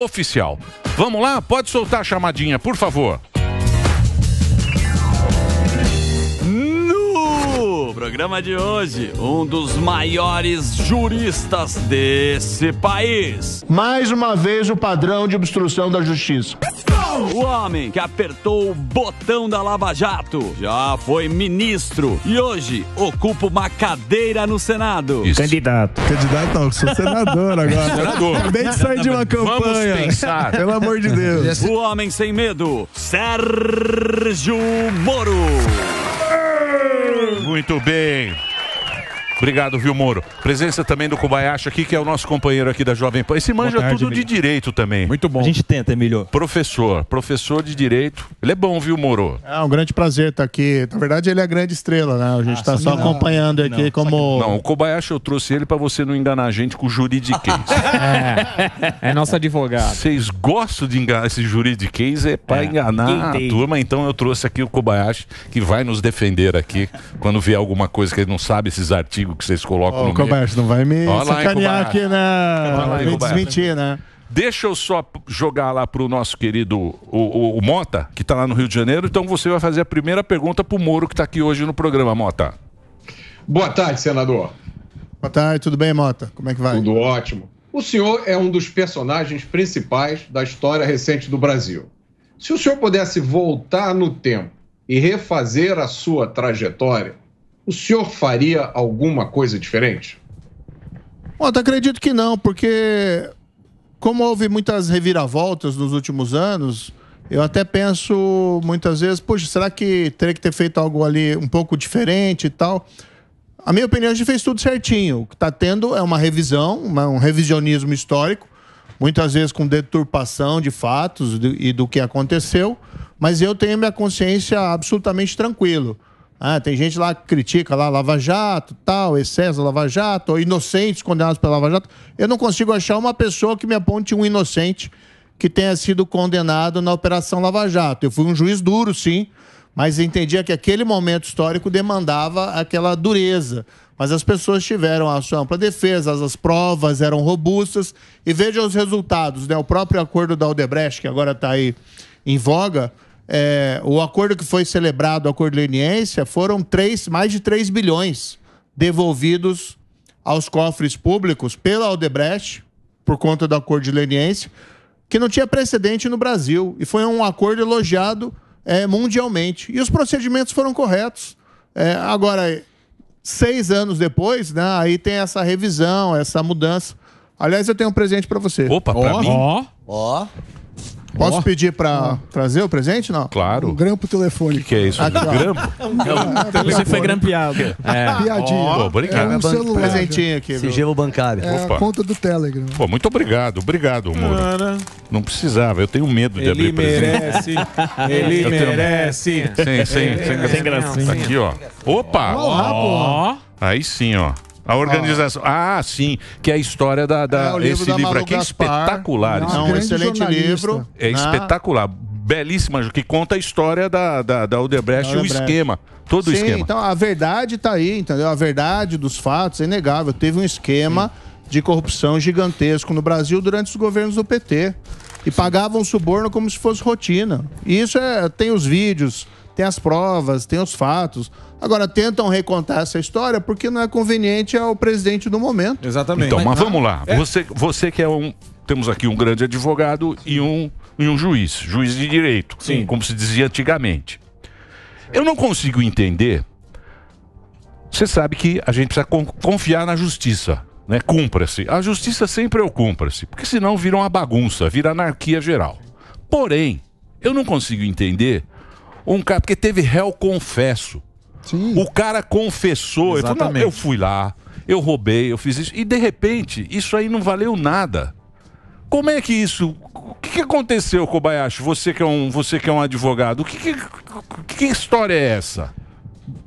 oficial. Vamos lá? Pode soltar a chamadinha, por favor. No programa de hoje, um dos maiores juristas desse país. Mais uma vez o padrão de obstrução da justiça. O homem que apertou o botão da Lava Jato já foi ministro e hoje ocupa uma cadeira no Senado. Isso. Candidato. Candidato não, sou senador agora. Senador. Acabei de sair de uma campanha. Vamos pensar. Pelo amor de Deus. O homem sem medo, Sérgio Moro. Muito bem. Obrigado, viu, Moro? Presença também do Kobayashi aqui, que é o nosso companheiro aqui da Jovem Pan. Esse manja tarde, tudo Emilio. de direito também. Muito bom. A gente tenta, melhor. Professor, professor de direito. Ele é bom, viu, Moro? É um grande prazer estar aqui. Na verdade, ele é a grande estrela, né? A gente está ah, só não, acompanhando aqui não, como. Não, o Kobayashi eu trouxe ele para você não enganar a gente com o juridiquês. é, é nosso advogado. Vocês gostam de enganar esse juridiquês? É para é. enganar a turma. Então eu trouxe aqui o Kobayashi, que vai nos defender aqui quando vier alguma coisa que ele não sabe, esses artigos que vocês colocam oh, no meio não vai me Olha sacanear aqui, né? Vai me desmentir, né? Deixa eu só jogar lá para o nosso querido o, o, o Mota, que está lá no Rio de Janeiro. Então você vai fazer a primeira pergunta para o Moro, que está aqui hoje no programa, Mota. Boa tarde, senador. Boa tarde, tudo bem, Mota? Como é que vai? Tudo ótimo. O senhor é um dos personagens principais da história recente do Brasil. Se o senhor pudesse voltar no tempo e refazer a sua trajetória, o senhor faria alguma coisa diferente? eu acredito que não, porque como houve muitas reviravoltas nos últimos anos, eu até penso muitas vezes, poxa, será que teria que ter feito algo ali um pouco diferente e tal? A minha opinião, a gente fez tudo certinho. O que está tendo é uma revisão, um revisionismo histórico, muitas vezes com deturpação de fatos e do que aconteceu, mas eu tenho minha consciência absolutamente tranquilo. Ah, tem gente lá que critica lá Lava Jato, tal, excesso Lava Jato, ou inocentes condenados pela Lava Jato. Eu não consigo achar uma pessoa que me aponte um inocente que tenha sido condenado na Operação Lava Jato. Eu fui um juiz duro, sim, mas entendia que aquele momento histórico demandava aquela dureza. Mas as pessoas tiveram a sua ampla defesa, as provas eram robustas. E veja os resultados, né? O próprio acordo da Aldebrecht, que agora está aí em voga, é, o acordo que foi celebrado, o acordo de leniência, foram três, mais de 3 bilhões devolvidos aos cofres públicos pela Odebrecht, por conta do acordo de leniência, que não tinha precedente no Brasil. E foi um acordo elogiado é, mundialmente. E os procedimentos foram corretos. É, agora, seis anos depois, né, aí tem essa revisão, essa mudança. Aliás, eu tenho um presente para você. Opa, para oh. mim? Ó. Oh. Ó. Oh. Posso pedir para trazer o presente? Não? Claro. Um grampo telefônico. Que, que é isso? Aqui, ah, um grampo? É é Você foi grampeado. É. Piadinha. Oh, obrigado. É um celular. Presentinho aqui. Sigilo bancário. É Opa. a conta do Telegram. Pô, muito obrigado. Obrigado, Moro. Cara. Não precisava. Eu tenho medo de Ele abrir merece. presente. Ele eu merece. Tenho... Sim, sim. Sem gracinha. Aqui, ó. Opa! Ó. oh. Aí sim, ó. A organização. Ah. ah, sim, que é a história da. da é, esse da livro aqui é espetacular. Não, né? é um excelente livro. É na... Né? espetacular. Belíssima, que conta a história da, da, da Odebrecht, e o esquema. Todo sim, o esquema. Então, a verdade está aí, entendeu? A verdade dos fatos é inegável. Teve um esquema sim. de corrupção gigantesco no Brasil durante os governos do PT. E pagavam suborno como se fosse rotina. E isso é, tem os vídeos tem as provas, tem os fatos. Agora, tentam recontar essa história porque não é conveniente ao presidente do momento. Exatamente. Então, mas, vamos lá. É. Você, você que é um. Temos aqui um grande advogado e um, e um juiz, juiz de direito, Sim. como se dizia antigamente. Eu não consigo entender. Você sabe que a gente precisa confiar na justiça né? Cumpra-se. A justiça sempre é o cumpra-se, porque senão vira uma bagunça, vira anarquia geral. Porém, eu não consigo entender um cara, porque teve réu confesso. Sim. O cara confessou, Exatamente. Falou, eu fui lá, eu roubei, eu fiz isso. E de repente, isso aí não valeu nada. Como é que isso. O que, que aconteceu, Kobayashi? Você que é um, você que é um advogado, que, que, que história é essa?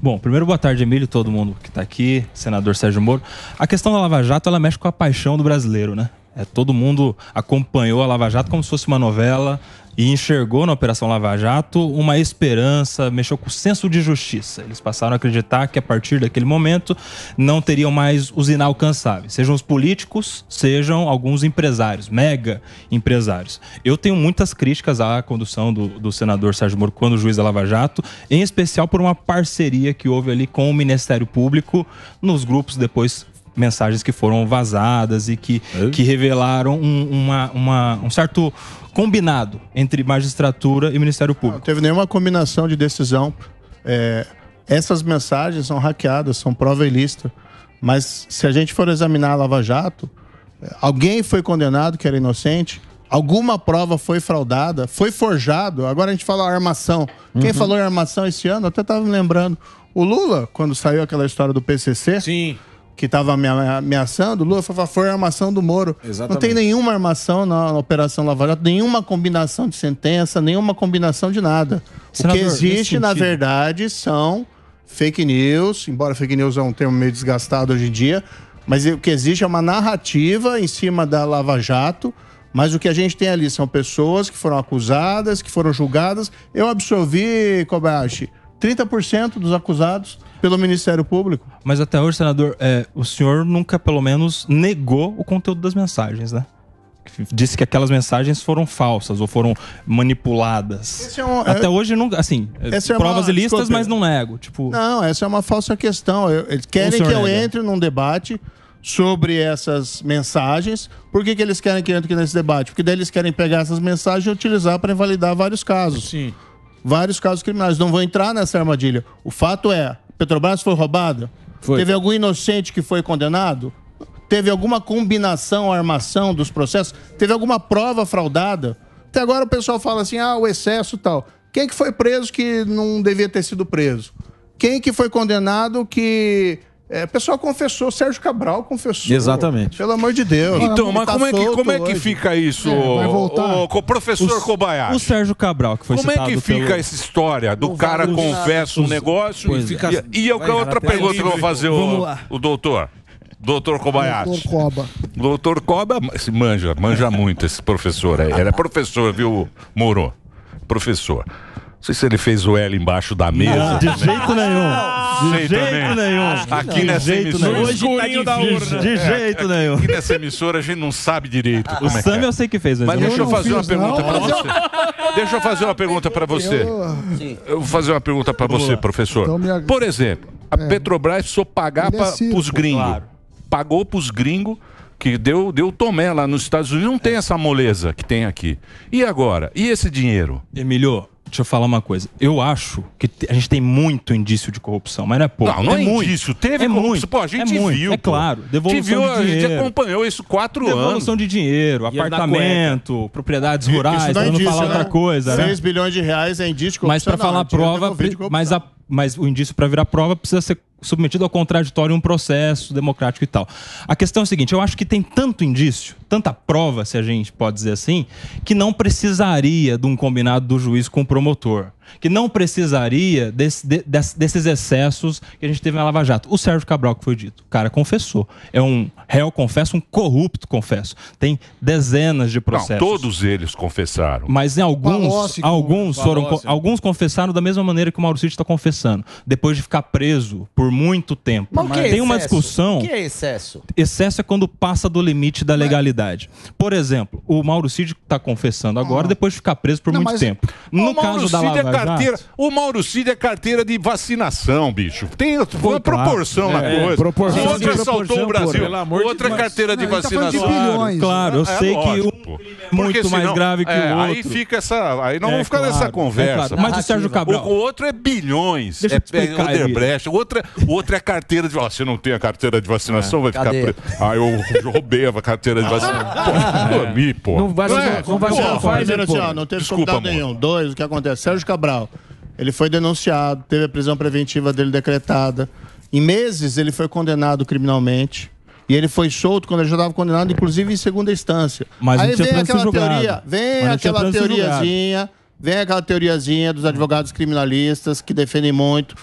Bom, primeiro boa tarde, Emílio, todo mundo que está aqui, senador Sérgio Moro. A questão da Lava Jato, ela mexe com a paixão do brasileiro, né? É, todo mundo acompanhou a Lava Jato como se fosse uma novela, e enxergou na Operação Lava Jato uma esperança, mexeu com o senso de justiça. Eles passaram a acreditar que a partir daquele momento não teriam mais os inalcançáveis, sejam os políticos, sejam alguns empresários, mega empresários. Eu tenho muitas críticas à condução do, do senador Sérgio Moro quando juiz da Lava Jato, em especial por uma parceria que houve ali com o Ministério Público nos grupos depois mensagens que foram vazadas e que, é. que revelaram um, uma, uma, um certo combinado entre magistratura e Ministério Público. Não teve nenhuma combinação de decisão. É, essas mensagens são hackeadas, são prova ilícita. Mas se a gente for examinar a Lava Jato, alguém foi condenado que era inocente, alguma prova foi fraudada, foi forjado. Agora a gente fala armação. Uhum. Quem falou em armação esse ano, até estava me lembrando. O Lula, quando saiu aquela história do PCC, Sim que estava ameaçando, Lula falava, foi a armação do Moro. Exatamente. Não tem nenhuma armação na, Operação Lava Jato, nenhuma combinação de sentença, nenhuma combinação de nada. Senador, o que existe, na verdade, são fake news, embora fake news é um termo meio desgastado hoje em dia, mas o que existe é uma narrativa em cima da Lava Jato, mas o que a gente tem ali são pessoas que foram acusadas, que foram julgadas. Eu absorvi, Kobayashi, 30% dos acusados pelo Ministério Público. Mas até hoje, senador, é, o senhor nunca, pelo menos, negou o conteúdo das mensagens, né? Disse que aquelas mensagens foram falsas ou foram manipuladas. É um, é- até assim, é, hoje, não, assim, provas uma, ilícitas, desculpa, mas não nego. Tipo... Não, essa é uma falsa questão. Eles querem que eu entre num debate sobre essas mensagens. Por que, que eles querem que eu entre nesse debate? Porque daí eles querem pegar essas mensagens e utilizar para invalidar vários casos. Sim vários casos criminais. Não vou entrar nessa armadilha. O fato é, Petrobras foi roubada? Foi. Teve algum inocente que foi condenado? Teve alguma combinação, armação dos processos? Teve alguma prova fraudada? Até agora o pessoal fala assim, ah, o excesso tal. Quem que foi preso que não devia ter sido preso? Quem que foi condenado que é, o pessoal confessou, Sérgio Cabral confessou. Exatamente. Pelo amor de Deus. Então, mas tá como, é que, como é que fica isso, é, vai voltar. O, o professor o, Kobayashi? O Sérgio Cabral, que foi como citado Como é que fica pelo... essa história do o cara os, confessa os, um negócio e, é. fica, é. e, e outra pergunta que eu vou fazer, o, o doutor? Doutor Kobayashi. Doutor Coba. Doutor coba manja, manja muito esse professor. ele é professor, viu, Moro? Professor. Não sei se ele fez o L embaixo da mesa. Não, de jeito nenhum. De jeito, nenhum. Aqui nessa jeito emissora. Nenhum. Hoje tá da urna. De jeito nenhum. Aqui nessa emissora a gente não sabe direito. O é Sam é. eu sei que fez. Mas, mas deixa eu, eu fazer uma pergunta para você. Deixa eu fazer uma pergunta para você. Eu vou fazer uma pergunta para você, professor. Então Por exemplo, a é. Petrobras só pagar é para os gringos. Pagou para os gringos que deu, deu Tomé lá nos Estados Unidos, não tem é. essa moleza que tem aqui. E agora? E esse dinheiro? Emilio, deixa eu falar uma coisa. Eu acho que a gente tem muito indício de corrupção, mas não é pouco. Não, não é, é muito. indício. Teve é corrupção. Muito. Pô, a gente é muito. viu. É claro. Devolução viu, de dinheiro. A gente acompanhou isso quatro devolução anos. Devolução de dinheiro, é apartamento, propriedades rurais, isso não, é indício, não falar né? outra coisa. 6 né? bilhões de reais é indício de corrupção. Mas para falar é prova, mas, a, mas o indício para virar prova precisa ser submetido ao contraditório um processo democrático e tal. A questão é a seguinte: eu acho que tem tanto indício, tanta prova, se a gente pode dizer assim, que não precisaria de um combinado do juiz com o promotor que não precisaria desse, de, desses excessos que a gente teve na Lava Jato. O Sérgio Cabral, que foi dito, o cara confessou. É um réu, confesso, um corrupto, confesso. Tem dezenas de processos. Não, todos eles confessaram. Mas em alguns, alguns, foram, né? alguns confessaram da mesma maneira que o Maurício está confessando, depois de ficar preso por muito tempo. Mas, Mas é tem uma discussão. O que é excesso? Excesso é quando passa do limite da legalidade. Por exemplo, o Mauro Cid está confessando agora, ah. depois de ficar preso por não, muito mas... tempo. No o caso Mauro da é Lava Jato. É carteira. O Mauro Cid é carteira de vacinação, bicho. Tem uma proporção na é, coisa. Proporção outra assaltou o Brasil. Outra carteira de tá vacinação. Claro, eu é sei que um é muito mais grave que é, o outro. Aí fica essa. Aí não vamos ficar nessa conversa. Mas o Sérgio Cabral. O outro é bilhões. É Odebrecht. O outro é carteira de. Ó, se não tem a carteira de vacinação, ah, vai ficar preso. Ah, eu roubei a carteira de ah. vacinação. Pô, pô. Não vai Não vai Não assim, não tem Desculpa, nenhum. Dois, o que acontece? Sérgio Cabral. Ele foi denunciado, teve a prisão preventiva dele decretada. Em meses, ele foi condenado criminalmente. E ele foi solto quando ele já estava condenado, inclusive em segunda instância. Mas Aí vem aquela julgado. teoria, vem aquela teoriazinha, vem aquela teoriazinha dos advogados criminalistas que defendem muito.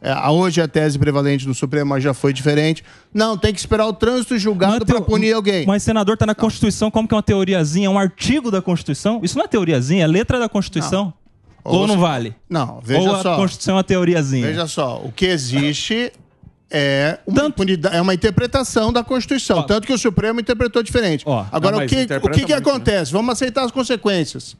É, hoje a tese prevalente no Supremo mas já foi diferente. Não, tem que esperar o trânsito julgado é teo... para punir alguém. Mas, senador, está na Constituição, como que é uma teoriazinha, um artigo da Constituição? Isso não é teoriazinha, é letra da Constituição. Não. Ou, ou não vale? Não, veja ou só. Ou a Constituição é uma teoriazinha? Veja só, o que existe é uma, Tanto... é uma interpretação da Constituição. Ó, Tanto que o Supremo interpretou diferente. Ó, Agora, não, o que, o que, que né? acontece? Vamos aceitar as consequências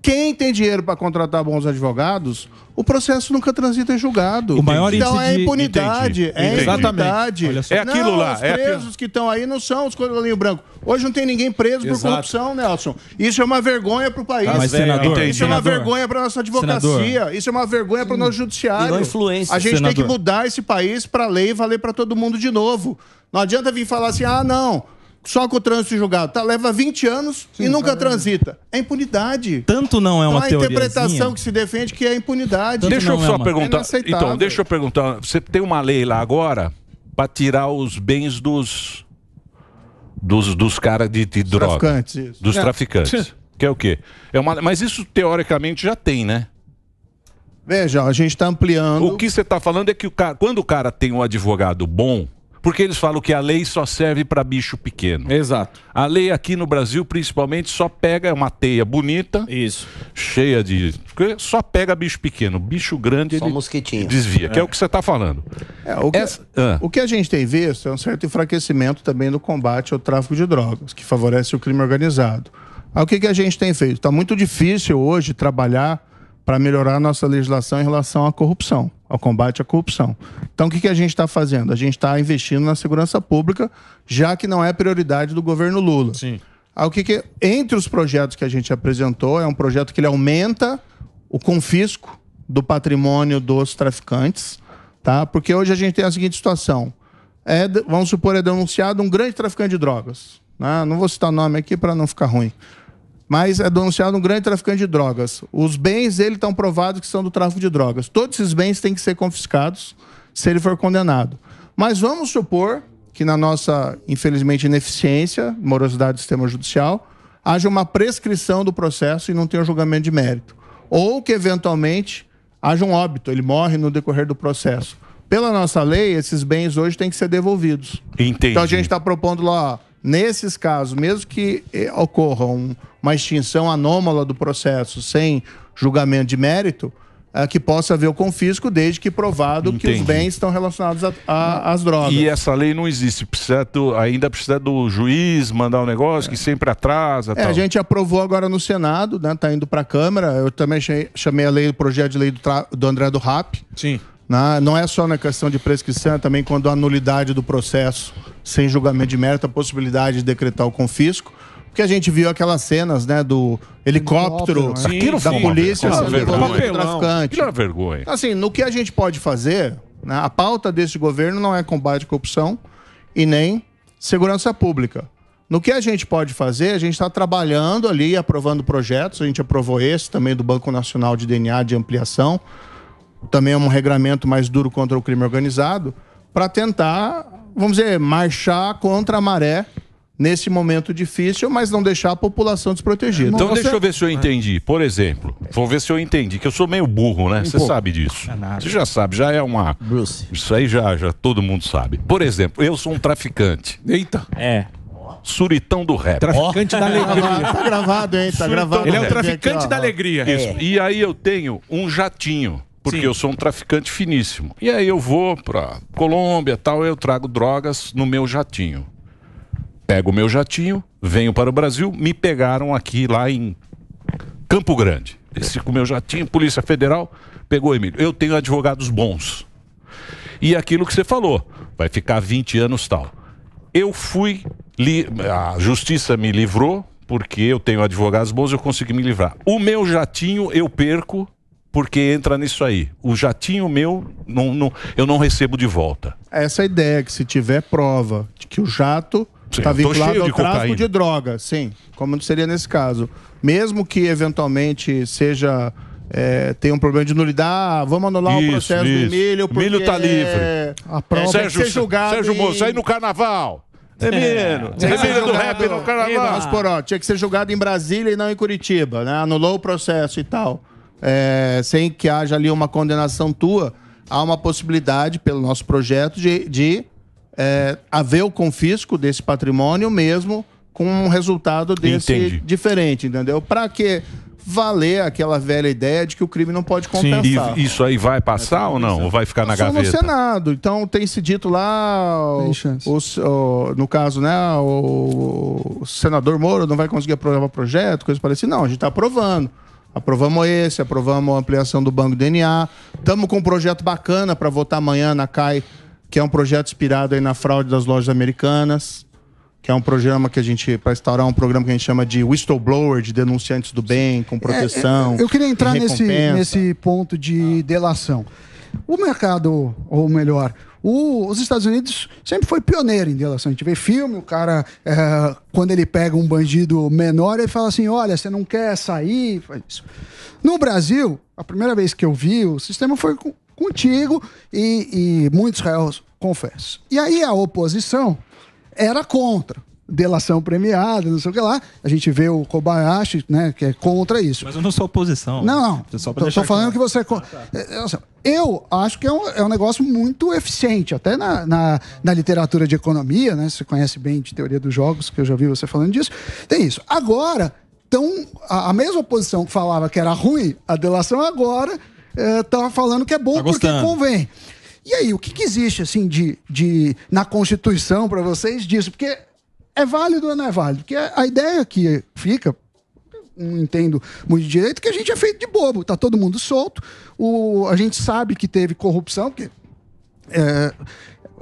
quem tem dinheiro para contratar bons advogados, o processo nunca transita em julgado. O maior então índice é de... impunidade, Entendi. é Exatamente. impunidade. É aquilo não, lá. Os é presos aquilo... que estão aí não são os colarinho branco. Hoje não tem ninguém preso Exato. por corrupção, Nelson. Isso é uma vergonha para o país. Ah, senador, Entendi. isso é uma vergonha para nossa advocacia. Senador. Isso é uma vergonha para o nosso judiciário. E influência, A gente senador. tem que mudar esse país para a lei valer para todo mundo de novo. Não adianta vir falar assim, ah, não só com o trânsito julgado. Tá, leva 20 anos Sim, e nunca tá. transita. É impunidade. Tanto não é então, uma então, teoria. a interpretação que se defende que é impunidade. Tanto deixa eu é só é uma... perguntar. É então, deixa eu perguntar. Você tem uma lei lá agora para tirar os bens dos dos, dos caras de, de droga. Traficantes, dos é. traficantes. Que é o quê? É uma, mas isso teoricamente já tem, né? Veja, a gente está ampliando. O que você está falando é que o cara, quando o cara tem um advogado bom, porque eles falam que a lei só serve para bicho pequeno. Exato. A lei aqui no Brasil, principalmente, só pega uma teia bonita. Isso. Cheia de. Só pega bicho pequeno. Bicho grande só ele mosquitinho. desvia, é. que é o que você está falando. É, o, que, Essa... Ah. o que a gente tem visto é um certo enfraquecimento também no combate ao tráfico de drogas, que favorece o crime organizado. Aí, o que, que a gente tem feito? Está muito difícil hoje trabalhar para melhorar a nossa legislação em relação à corrupção, ao combate à corrupção. Então, o que, que a gente está fazendo? A gente está investindo na segurança pública, já que não é prioridade do governo Lula. Sim. Ah, o que que, entre os projetos que a gente apresentou, é um projeto que ele aumenta o confisco do patrimônio dos traficantes, tá? Porque hoje a gente tem a seguinte situação. É, vamos supor, é denunciado um grande traficante de drogas. Né? Não vou citar nome aqui para não ficar ruim mas é denunciado um grande traficante de drogas. Os bens dele estão provados que são do tráfico de drogas. Todos esses bens têm que ser confiscados se ele for condenado. Mas vamos supor que na nossa, infelizmente, ineficiência, morosidade do sistema judicial, haja uma prescrição do processo e não tenha um julgamento de mérito. Ou que, eventualmente, haja um óbito, ele morre no decorrer do processo. Pela nossa lei, esses bens hoje têm que ser devolvidos. Entendi. Então a gente está propondo lá, ó, nesses casos, mesmo que eh, ocorra um, uma extinção anômala do processo sem julgamento de mérito, é, que possa haver o confisco, desde que provado Entendi. que os bens estão relacionados às drogas. E essa lei não existe. Precisa do, ainda precisa do juiz mandar um negócio é. que sempre atrasa. É, a gente aprovou agora no Senado, né? Tá indo para a Câmara. Eu também chamei a lei, o projeto de lei do, do André do RAP. Sim. Na, né? não é só na questão de prescrição, é também quando a nulidade do processo sem julgamento de mérito, a possibilidade de decretar o confisco. Porque a gente viu aquelas cenas, né, do helicóptero, né? sim, da sim, polícia, assim, vergonha. traficante. vergonha. Então, assim, no que a gente pode fazer, né, a pauta desse governo não é combate à corrupção e nem segurança pública. No que a gente pode fazer, a gente está trabalhando ali, aprovando projetos. A gente aprovou esse também do Banco Nacional de DNA de ampliação. Também é um regramento mais duro contra o crime organizado, para tentar, vamos dizer, marchar contra a maré nesse momento difícil, mas não deixar a população desprotegida. Então você... deixa eu ver se eu entendi. Por exemplo, vou ver se eu entendi, que eu sou meio burro, né? Um você pouco. sabe disso. É você já sabe, já é uma. Bruce. Isso aí já, já todo mundo sabe. Por exemplo, eu sou um traficante. Eita. É. Suritão do rap. Traficante oh. da alegria. tá gravado, hein? Tá gravado. Ele é o traficante aqui, da alegria. É. E aí eu tenho um jatinho porque Sim. eu sou um traficante finíssimo. E aí eu vou para Colômbia, tal, eu trago drogas no meu jatinho pego o meu jatinho, venho para o Brasil, me pegaram aqui lá em Campo Grande. Esse com o meu jatinho, Polícia Federal, pegou Emílio. Eu tenho advogados bons. E aquilo que você falou, vai ficar 20 anos tal. Eu fui, li, a justiça me livrou, porque eu tenho advogados bons, eu consegui me livrar. O meu jatinho eu perco porque entra nisso aí. O jatinho meu, não, não, eu não recebo de volta. É essa ideia que se tiver prova de que o jato Está vinculado ao tráfico cocaína. de droga, sim, como seria nesse caso. Mesmo que eventualmente seja é, tem um problema de nulidade, ah, vamos anular isso, o processo isso. do milho. o milho tá livre. A prova é, é Sérgio, ser julgado. Sérgio em... Moço, aí no carnaval. Emílio, é. Emílio é do rap no carnaval. Mas, ó, tinha que ser julgado em Brasília e não em Curitiba, né? Anulou o processo e tal. É, sem que haja ali uma condenação tua, há uma possibilidade, pelo nosso projeto, de, de é, haver o confisco desse patrimônio mesmo com um resultado desse Entendi. diferente, entendeu? Para que valer aquela velha ideia de que o crime não pode compensar. Sim, isso aí vai passar é, ou não? Ou vai ficar na gaveta? no Senado. Então tem se dito lá, o, o, no caso, né, o, senador Moro não vai conseguir aprovar o projeto, coisa parecida. Não, a gente está aprovando. Aprovamos esse, aprovamos a ampliação do banco DNA. Estamos com um projeto bacana para votar amanhã na CAI que é um projeto inspirado aí na fraude das lojas americanas, que é um programa que a gente, para instaurar um programa que a gente chama de whistleblower, de denunciantes do bem, com é, proteção. É, eu queria entrar nesse, nesse ponto de ah. delação. O mercado, ou melhor, o, os Estados Unidos sempre foi pioneiro em delação. A gente vê filme, o cara, é, quando ele pega um bandido menor, ele fala assim: olha, você não quer sair? No Brasil, a primeira vez que eu vi, o sistema foi contigo e, e muitos réus confesso. E aí a oposição era contra delação premiada, não sei o que lá. A gente vê o Kobayashi, né, que é contra isso. Mas eu não sou oposição. Não, não. Só tô, tô falando que você... É ah, tá. É, assim, eu acho que é um, é um negócio muito eficiente, até na, na, na, literatura de economia, né? Você conhece bem de teoria dos jogos, que eu já vi você falando disso. Tem isso. Agora, então, a, a mesma oposição que falava que era ruim, a delação agora estava é, falando que é bom tá porque convém. E aí, o que, que existe assim de, de na Constituição para vocês disso? Porque é válido ou não é válido? Porque a ideia que fica, não entendo muito direito, é que a gente é feito de bobo, tá todo mundo solto, o, a gente sabe que teve corrupção, porque é,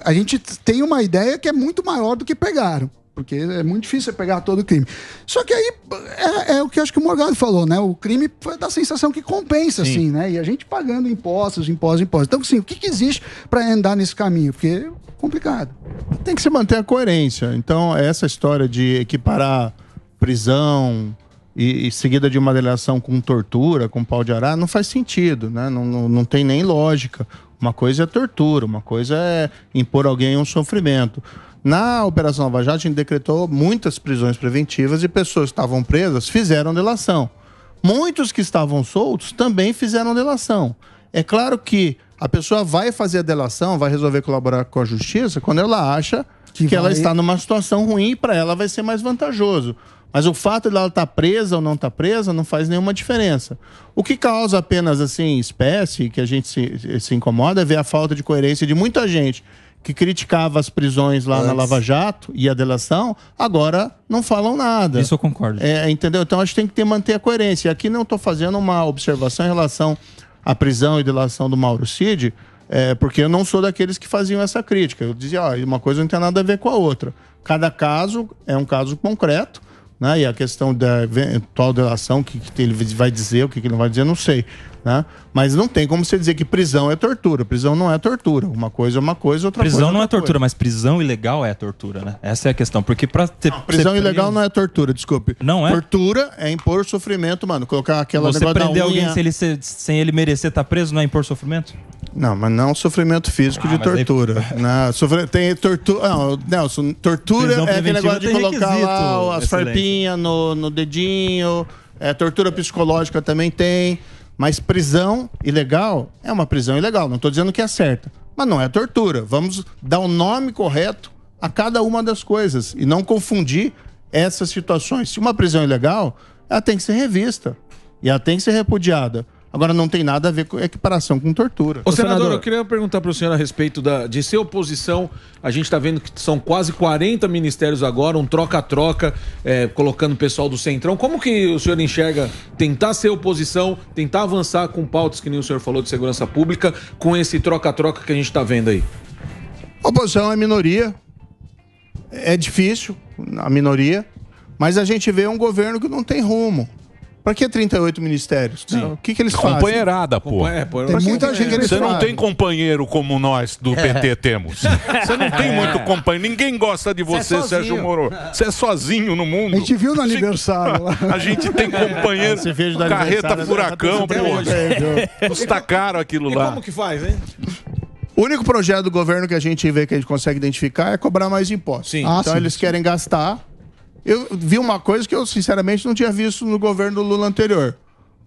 a gente tem uma ideia que é muito maior do que pegaram porque é muito difícil você pegar todo o crime. Só que aí é, é, o que acho que o Morgado falou, né? O crime foi da sensação que compensa, sim. assim, né? E a gente pagando impostos, impostos, impostos. Então, sim, o que, que existe para andar nesse caminho? Porque é complicado. Tem que se manter a coerência. Então, é essa história de equiparar prisão e, e seguida de uma delação com tortura, com pau de ará, não faz sentido, né? Não, não, não tem nem lógica. Uma coisa é tortura, uma coisa é impor alguém um sofrimento. Na Operação Lava Jato, a gente decretou muitas prisões preventivas e pessoas que estavam presas fizeram delação. Muitos que estavam soltos também fizeram delação. É claro que a pessoa vai fazer a delação, vai resolver colaborar com a justiça quando ela acha que, que vai... ela está numa situação ruim e para ela vai ser mais vantajoso. Mas o fato de ela estar tá presa ou não estar tá presa não faz nenhuma diferença. O que causa apenas assim espécie que a gente se, se incomoda é ver a falta de coerência de muita gente que criticava as prisões lá Antes. na Lava Jato e a delação, agora não falam nada. Isso eu concordo. É, entendeu? Então a gente tem que ter, manter a coerência. Aqui não estou fazendo uma observação em relação a prisão e delação do Mauro Cid, é, porque eu não sou daqueles que faziam essa crítica. Eu dizia, ó, ah, uma coisa não tem nada a ver com a outra. Cada caso é um caso concreto, né? E a questão da eventual delação, o que, que, ele vai dizer, o que, que ele não vai dizer, não sei. Né? Mas não tem como você dizer que prisão é tortura. Prisão não é tortura. Uma coisa é uma coisa, outra prisão coisa. Prisão é não é tortura, coisa. mas prisão ilegal é tortura, né? Essa é a questão. Porque para ter. Não, prisão ser... ilegal não é tortura, desculpe. Não é? Tortura é impor sofrimento, mano. Colocar aquela Você prender alguém unha... sem, ele ser, sem ele merecer estar tá preso não é impor sofrimento? Não, mas não sofrimento físico ah, de tortura. Aí... Não, sofre... tem tortura. Não, Nelson, tortura é aquele negócio de colocar lá as farpinhas no, no dedinho. É, tortura psicológica também tem. Mas prisão ilegal é uma prisão ilegal. Não estou dizendo que é certa, mas não é tortura. Vamos dar o um nome correto a cada uma das coisas e não confundir essas situações. Se uma prisão ilegal, ela tem que ser revista e ela tem que ser repudiada. Agora, não tem nada a ver com equiparação com tortura. Ô, senador, senador, eu queria perguntar para o senhor a respeito da, de ser oposição. A gente está vendo que são quase 40 ministérios agora, um troca-troca, é, colocando o pessoal do Centrão. Como que o senhor enxerga tentar ser oposição, tentar avançar com pautas, que nem o senhor falou, de segurança pública, com esse troca-troca que a gente está vendo aí? A oposição é minoria. É difícil a minoria. Mas a gente vê um governo que não tem rumo. Pra que 38 ministérios? Sim. o que, que eles Companheirada, fazem? Companheirada, pô. É, tem muita é, gente que eles Você não tem companheiro como nós do é. PT temos. Você não tem muito companheiro. Ninguém gosta de você, é Sérgio Moro. Você é sozinho no mundo. A gente viu no aniversário lá. A gente tem companheiro. Você veio carreta furacão, pô. Custa caro aquilo lá. E como que faz, hein? O único projeto do governo que a gente vê que a gente consegue identificar é cobrar mais impostos. Sim. então ah, sim, eles sim. querem gastar eu vi uma coisa que eu, sinceramente, não tinha visto no governo do Lula anterior.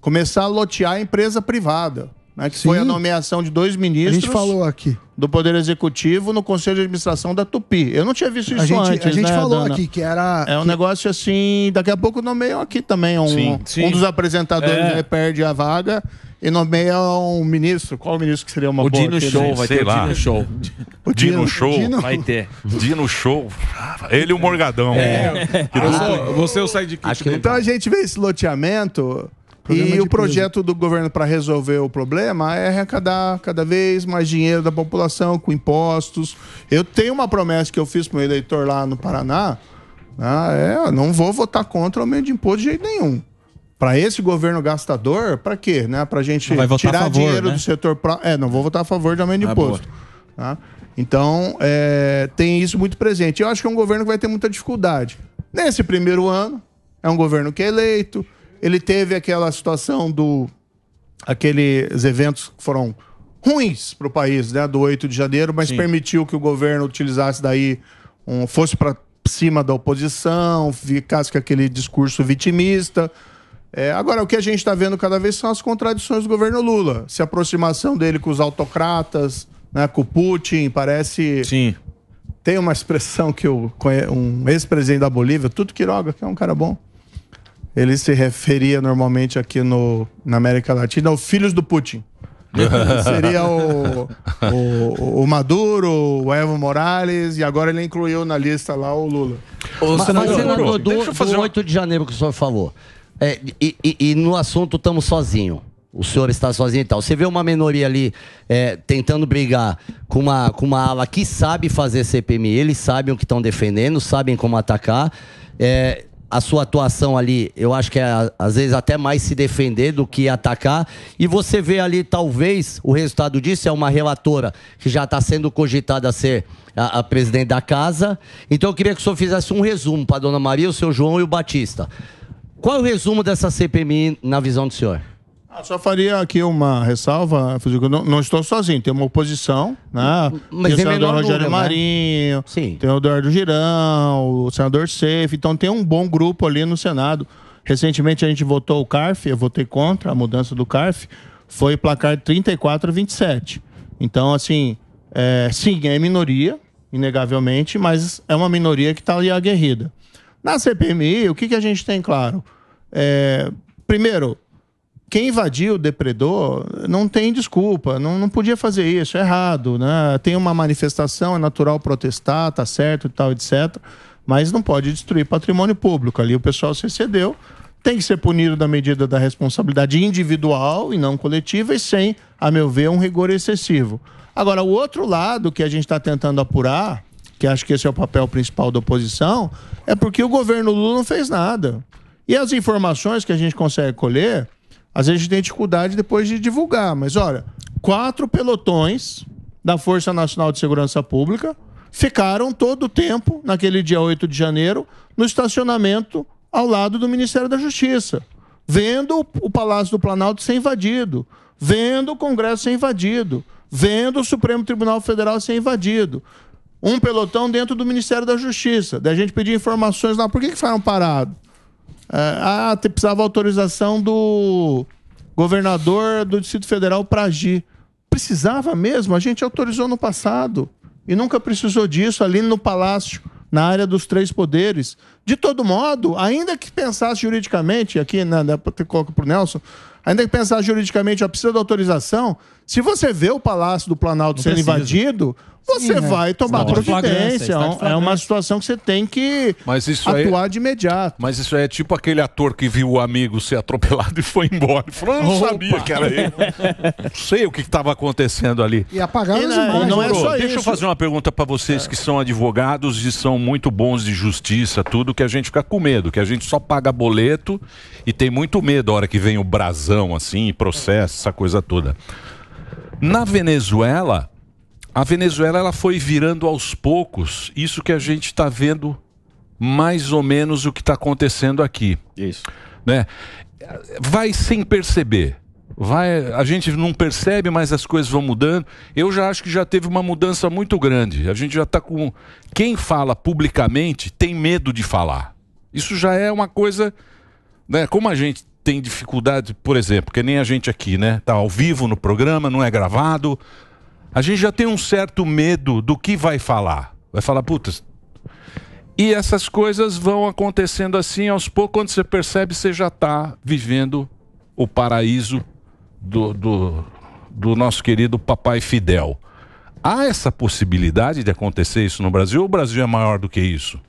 Começar a lotear a empresa privada. Né, que Sim. foi a nomeação de dois ministros. A gente falou aqui. Do Poder Executivo no Conselho de Administração da Tupi. Eu não tinha visto isso a gente, antes. A gente né, falou Dana? aqui que era. É um que... negócio assim. Daqui a pouco nomeiam aqui também. Um, Sim. Sim. um dos apresentadores é. perde a vaga e nomeia um ministro. Qual o ministro que seria uma o boa? Dino Show, vai ter o Dino Show. O Dino, Dino Show Dino... vai ter. Dino Show. Ah, ele e o Morgadão. É. é. Ah, você é o sidekick. Então tá. a gente vê esse loteamento e o projeto do governo para resolver o problema é arrecadar cada vez mais dinheiro da população com impostos. Eu tenho uma promessa que eu fiz para o meu eleitor lá no Paraná. Né? é, não vou votar contra o aumento de imposto de jeito nenhum para esse governo gastador, para quê? Né? Para a gente tirar favor, dinheiro né? do setor. Pra... É, não vou votar a favor de aumento ah, de imposto. Ah, tá? Então, é, tem isso muito presente. Eu acho que é um governo que vai ter muita dificuldade. Nesse primeiro ano, é um governo que é eleito, ele teve aquela situação do. aqueles eventos que foram ruins para o país, né? Do 8 de janeiro, mas Sim. permitiu que o governo utilizasse daí, um, fosse para cima da oposição, ficasse com aquele discurso vitimista. É, agora, o que a gente está vendo cada vez são as contradições do governo Lula. Se aproximação dele com os autocratas, né, com o Putin, parece. Sim. Tem uma expressão que eu conhe... um ex-presidente da Bolívia, Tuto Quiroga, que é um cara bom, ele se referia normalmente aqui no, na América Latina aos filhos do Putin. Seria o, o, o, Maduro, o Evo Morales, e agora ele incluiu na lista lá o Lula. Ô, mas, senador, mas, senador, do, do 8 de janeiro que o senhor falou, é, e, e, e, no assunto estamos sozinhos. O senhor está sozinho e tal. Você vê uma minoria ali é, tentando brigar com uma, com uma ala que sabe fazer CPMI, eles sabem o que estão defendendo, sabem como atacar. É, a sua atuação ali, eu acho que é às vezes até mais se defender do que atacar. E você vê ali, talvez, o resultado disso é uma relatora que já está sendo cogitada a ser a, a, presidente da casa. Então eu queria que o senhor fizesse um resumo para a dona Maria, o seu João e o Batista. Qual o resumo dessa CPMI na visão do senhor? Ah, só faria aqui uma ressalva, não, não estou sozinho, tem uma oposição, né? Mas tem o é senador Rogério número, né? Marinho, né? Sim. tem o Eduardo Girão, o senador Seif, então tem um bom grupo ali no Senado. Recentemente a gente votou o CARF, eu votei contra a mudança do CARF, foi placar 34 a 27. Então, assim, é, sim, é minoria, inegavelmente, mas é uma minoria que está ali aguerrida. Na CPMI, o que, que a gente tem claro? É, primeiro, quem invadiu depredou não tem desculpa, não, não podia fazer isso, é errado. Né? Tem uma manifestação, é natural protestar, tá certo e tal, etc. Mas não pode destruir patrimônio público. Ali o pessoal se excedeu, tem que ser punido da medida da responsabilidade individual e não coletiva e sem, a meu ver, um rigor excessivo. Agora, o outro lado que a gente está tentando apurar que acho que esse é o papel principal da oposição, é porque o governo Lula não fez nada. E as informações que a gente consegue colher, às vezes a gente tem dificuldade depois de divulgar. Mas olha, quatro pelotões da Força Nacional de Segurança Pública ficaram todo o tempo, naquele dia 8 de janeiro, no estacionamento ao lado do Ministério da Justiça, vendo o Palácio do Planalto ser invadido, vendo o Congresso ser invadido, vendo o Supremo Tribunal Federal ser invadido, um pelotão dentro do Ministério da Justiça. Da gente pedir informações lá. Por que, que ficaram parados? É, ah, precisava autorização do governador do Distrito Federal para agir. Precisava mesmo, a gente autorizou no passado. E nunca precisou disso ali no Palácio, na área dos três poderes. De todo modo, ainda que pensasse juridicamente, aqui, né, coloco para o Nelson, ainda que pensasse juridicamente, ó, precisa da autorização, se você vê o Palácio do Planalto sendo invadido, você Sim, é. vai tomar providência. É, é uma situação que você tem que atuar de imediato. Mas isso é tipo aquele ator que viu o amigo ser atropelado e foi embora. Ele falou, não sabia que era ele. não sei o que estava acontecendo ali. E apagaram e as imagens. Não é só Deixa isso. eu fazer uma pergunta para vocês que são advogados e são muito bons de justiça, tudo, que a gente fica com medo, que a gente só paga boleto e tem muito medo a hora que vem o brasão, assim, processo, essa coisa toda. Na Venezuela, a Venezuela ela foi virando aos poucos isso que a gente está vendo mais ou menos o que está acontecendo aqui. Isso. Né? Vai sem perceber. Vai, a gente não percebe, mas as coisas vão mudando. Eu já acho que já teve uma mudança muito grande. A gente já está com. Quem fala publicamente tem medo de falar. Isso já é uma coisa. Né, como a gente tem dificuldade, por exemplo, que nem a gente aqui, né? Tá ao vivo no programa, não é gravado. A gente já tem um certo medo do que vai falar. Vai falar, putz. E essas coisas vão acontecendo assim aos poucos, quando você percebe, você já está vivendo o paraíso do, do, do nosso querido Papai Fidel. Há essa possibilidade de acontecer isso no Brasil ou o Brasil é maior do que isso?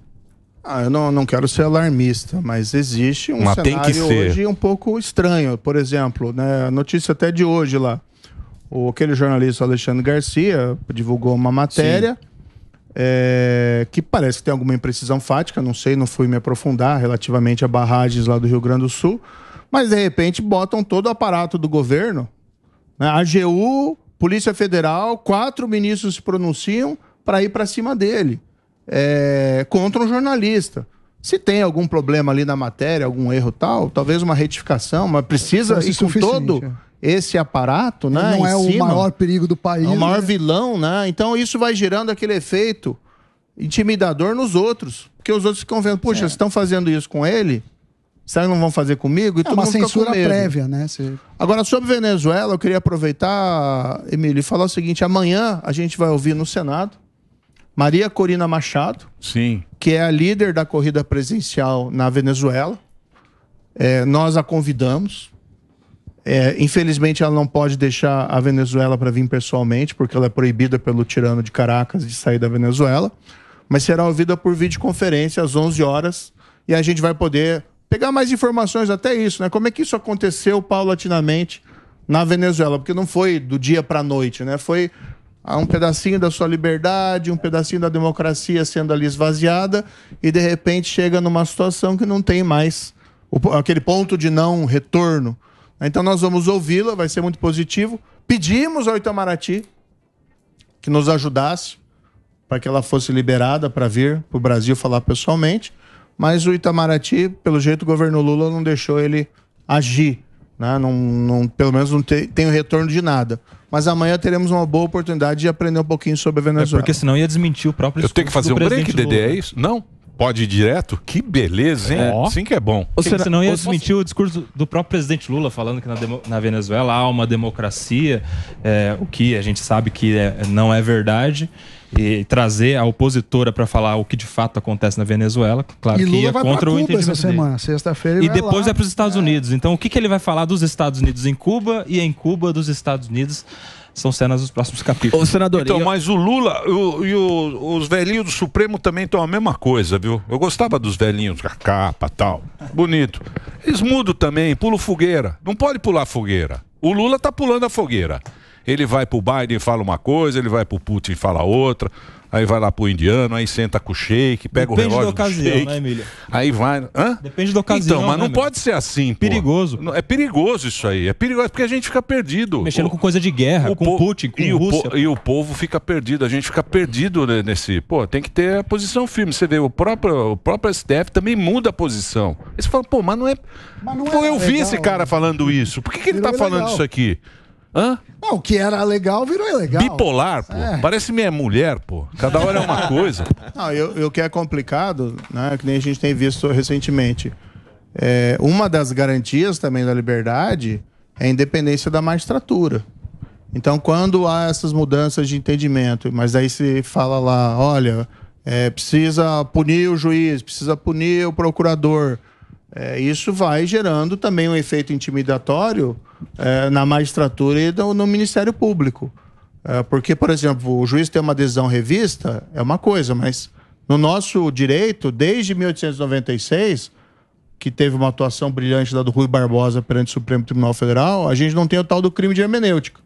Ah, eu não, não quero ser alarmista, mas existe um mas cenário hoje um pouco estranho. Por exemplo, né, a notícia até de hoje lá. O, aquele jornalista Alexandre Garcia divulgou uma matéria é, que parece que tem alguma imprecisão fática, não sei, não fui me aprofundar relativamente a barragens lá do Rio Grande do Sul, mas de repente botam todo o aparato do governo, né, AGU, Polícia Federal, quatro ministros se pronunciam para ir para cima dele é, contra um jornalista. Se tem algum problema ali na matéria, algum erro tal, talvez uma retificação, mas precisa e com todo é. esse aparato, Ele né, Não é cima, o maior perigo do país. É o maior né? vilão, né? Então isso vai gerando aquele efeito intimidador nos outros. Porque os outros ficam vendo, puxa, é. estão fazendo isso com ele? Será que não vão fazer comigo? E é uma censura prévia, né? Você... Agora, sobre Venezuela, eu queria aproveitar, Emílio, e falar o seguinte: amanhã a gente vai ouvir no Senado Maria Corina Machado, Sim. que é a líder da corrida presidencial na Venezuela. É, nós a convidamos. É, infelizmente, ela não pode deixar a Venezuela para vir pessoalmente, porque ela é proibida pelo tirano de Caracas de sair da Venezuela. Mas será ouvida por videoconferência às 11 horas e a gente vai poder pegar mais informações até isso, né? Como é que isso aconteceu paulatinamente na Venezuela? Porque não foi do dia para a noite, né? Foi Há um pedacinho da sua liberdade, um pedacinho da democracia sendo ali esvaziada, e de repente chega numa situação que não tem mais o, aquele ponto de não retorno. Então nós vamos ouvi-la, vai ser muito positivo. Pedimos ao Itamaraty que nos ajudasse para que ela fosse liberada para vir para o Brasil falar pessoalmente, mas o Itamaraty, pelo jeito, o governo Lula não deixou ele agir né? Não, não, pelo menos não tem tenho retorno de nada. Mas amanhã teremos uma boa oportunidade de aprender um pouquinho sobre a é, Venezuela. É porque senão ia desmentir o próprio Eu tenho que fazer um break, Dede, é isso? Não? Pode ir direto? Que beleza, hein? É. Sim que é bom. Ou senão, senão ia desmentir o discurso do próprio presidente Lula falando que na, na Venezuela há uma democracia, é, o que a gente sabe que é, não é verdade e trazer a opositora para falar o que de fato acontece na Venezuela, claro e que Lula ia vai contra Cuba o entendimento essa semana, sexta-feira E depois é para os Estados Unidos. Então, o que, que ele vai falar dos Estados Unidos em Cuba e em Cuba dos Estados Unidos? são cenas dos próximos capítulos. Ô, senador, então, eu... mas o Lula o, e o, os velhinhos do Supremo também estão a mesma coisa, viu? Eu gostava dos velhinhos, a capa tal. Bonito. Eles mudam também, pulam fogueira. Não pode pular fogueira. O Lula tá pulando a fogueira. Ele vai pro Biden e fala uma coisa, ele vai pro Putin e fala outra. Aí vai lá pro indiano, aí senta com o shake, pega Depende o relógio da ocasião, do shake, né, Emília? Aí vai. Hã? Depende da então, ocasião. Então, mas né, não pode ser assim. Pô. Perigoso. É perigoso isso aí. É perigoso porque a gente fica perdido. Mexendo o... com coisa de guerra, o com po... Putin, com e Rússia. O po... E o povo fica perdido. A gente fica perdido nesse. Pô, tem que ter a posição firme. Você vê, o próprio, o próprio STF também muda a posição. Aí você fala, pô, mas não é. Mas não é eu legal, vi esse cara né? falando isso. Por que, que ele tá falando legal. isso aqui? Hã? Não, o que era legal virou ilegal. Bipolar, pô. É. Parece minha mulher, pô. Cada hora é uma coisa. Não, eu o que é complicado, né? Que nem a gente tem visto recentemente. É, uma das garantias também da liberdade é a independência da magistratura. Então, quando há essas mudanças de entendimento, mas aí se fala lá, olha, é, precisa punir o juiz, precisa punir o procurador, é, isso vai gerando também um efeito intimidatório é, na magistratura e no, no Ministério Público. É, porque, por exemplo, o juiz tem uma decisão revista, é uma coisa, mas no nosso direito, desde 1896, que teve uma atuação brilhante da do Rui Barbosa perante o Supremo Tribunal Federal, a gente não tem o tal do crime de hermenêutica.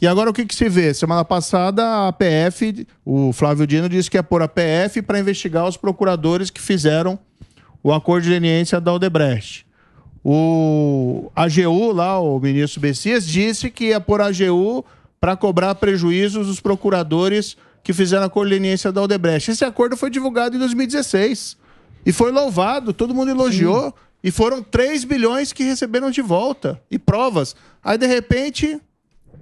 E agora o que, que se vê? Semana passada a PF, o Flávio Dino disse que ia é pôr a PF para investigar os procuradores que fizeram o acordo de leniência da Odebrecht. O AGU, lá, o ministro Bessias, disse que ia pôr AGU para cobrar prejuízos dos procuradores que fizeram a conveniência da Odebrecht. Esse acordo foi divulgado em 2016 e foi louvado, todo mundo elogiou. Sim. E foram 3 bilhões que receberam de volta e provas. Aí, de repente,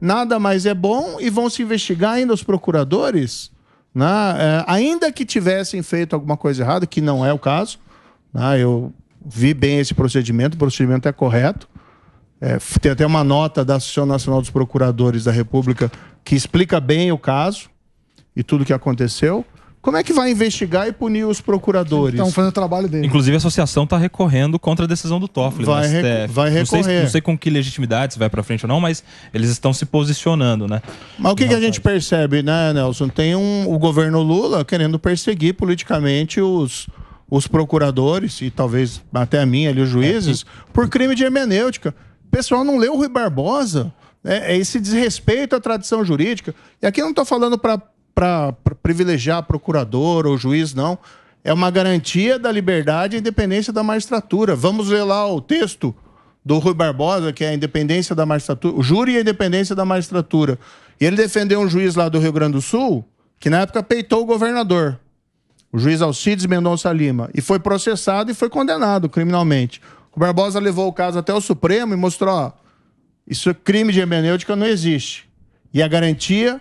nada mais é bom e vão se investigar ainda os procuradores, né? é, ainda que tivessem feito alguma coisa errada, que não é o caso. Né? Eu vi bem esse procedimento, o procedimento é correto. É, tem até uma nota da Associação Nacional dos Procuradores da República que explica bem o caso e tudo o que aconteceu. Como é que vai investigar e punir os procuradores? Estão fazendo o trabalho deles. Inclusive, a associação está recorrendo contra a decisão do Toffoli. Vai, né? rec... vai recorrer. Não sei, não sei, com que legitimidade, se vai para frente ou não, mas eles estão se posicionando, né? Mas o que, que a gente percebe, né, Nelson? Tem um, o governo Lula querendo perseguir politicamente os, os procuradores e talvez até a mim ali os juízes é, por crime de hermenêutica. O pessoal não leu o Rui Barbosa. É, é esse desrespeito à tradição jurídica. E aqui não estou falando para privilegiar procurador ou juiz, não. É uma garantia da liberdade e independência da magistratura. Vamos ler lá o texto do Rui Barbosa, que é a independência da magistratura, o júri e a independência da magistratura. E ele defendeu um juiz lá do Rio Grande do Sul, que na época peitou o governador o juiz Alcides Mendonça Lima, e foi processado e foi condenado criminalmente. O Barbosa levou o caso até o Supremo e mostrou: ó, isso é crime de hermenêutica não existe. E a garantia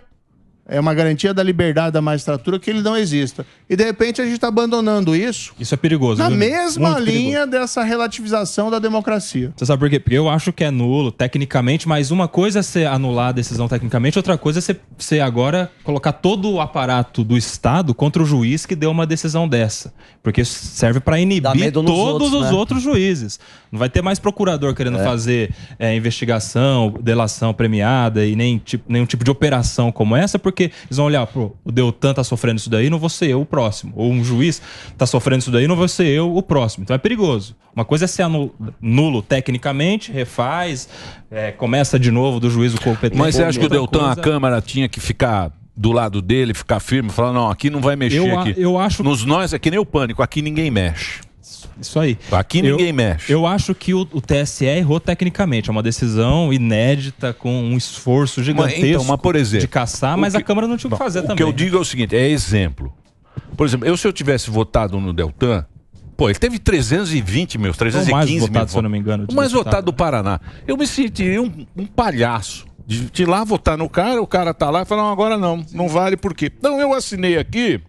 é uma garantia da liberdade da magistratura que ele não exista. E de repente a gente está abandonando isso. Isso é perigoso. Na viu? mesma Muito linha perigoso. dessa relativização da democracia. Você sabe por quê? Porque eu acho que é nulo, tecnicamente, mas uma coisa é ser anular a decisão tecnicamente, outra coisa é você, agora colocar todo o aparato do Estado contra o juiz que deu uma decisão dessa. Porque isso serve para inibir todos outros, os né? outros juízes. Não vai ter mais procurador querendo é. fazer é, investigação, delação premiada e nem, tipo, nenhum tipo de operação como essa, porque porque eles vão olhar, pô, o Deltan tá sofrendo isso daí, não vou ser eu o próximo. Ou um juiz tá sofrendo isso daí, não vou ser eu o próximo. Então é perigoso. Uma coisa é ser nulo, nulo tecnicamente, refaz, é, começa de novo do juízo competente. Mas você acha que o Deltan, coisa... a Câmara, tinha que ficar do lado dele, ficar firme, falar, não, aqui não vai mexer eu, aqui. Eu acho... Nos nós é que nem o pânico, aqui ninguém mexe. Isso aí. Aqui ninguém eu, mexe. Eu acho que o, o, TSE errou tecnicamente. É uma decisão inédita, com um esforço gigantesco mas, então, mas, por exemplo, de caçar, mas que, a Câmara não tinha o que fazer o também. O que eu né? digo é o seguinte: é exemplo. Por exemplo, eu se eu tivesse votado no Deltan, pô, ele teve 320 mil, 315 o mais votado, mil. Se eu não me engano, o mais votado do Paraná. Eu me sentiria um, um palhaço. De, ir lá votar no cara, o cara tá lá e falar, não, agora não, não vale por quê? Não, eu assinei aqui,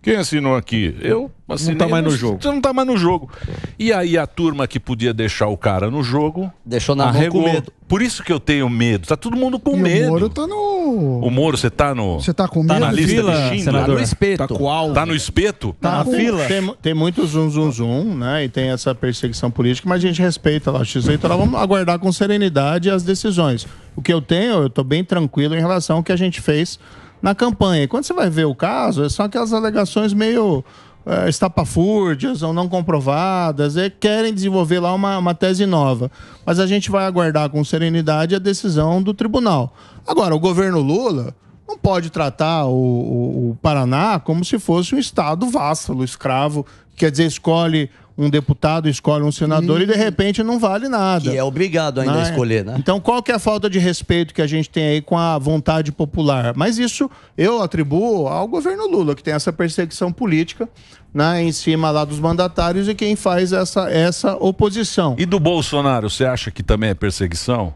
quem assinou aqui? Eu assinei. Não tá mais no jogo. Não tá mais no jogo. E aí a turma que podia deixar o cara no jogo. Deixou na arregou. mão com medo. Por isso que eu tenho medo. Tá todo mundo com e medo. O Moro tá no. O Moro, você tá no. Você tá com medo? Tá na lista fila, de Schindler? Tá no espeto. Tá, com alvo. tá no espeto? Tá, tá na com... fila. Tem, tem muito zoom, zoom, zoom, né? E tem essa perseguição política, mas a gente respeita lá. X eleitoral, vamos aguardar com serenidade as decisões. O que eu tenho, eu tô bem tranquilo em relação ao que a gente fez na campanha. E quando você vai ver o caso, é são aquelas alegações meio é, estapafúrdias ou não comprovadas, e é, querem desenvolver lá uma, uma tese nova. Mas a gente vai aguardar com serenidade a decisão do tribunal. Agora, o governo Lula não pode tratar o, o, o Paraná como se fosse um estado vassalo, escravo, quer dizer, escolhe um deputado escolhe um senador e, e de hum. repente não vale nada. E é obrigado ainda né? a escolher, né? Então, qual que é a falta de respeito que a gente tem aí com a vontade popular? Mas isso eu atribuo ao governo Lula, que tem essa perseguição política né, em cima lá dos mandatários e quem faz essa, essa oposição. E do Bolsonaro, você acha que também é perseguição?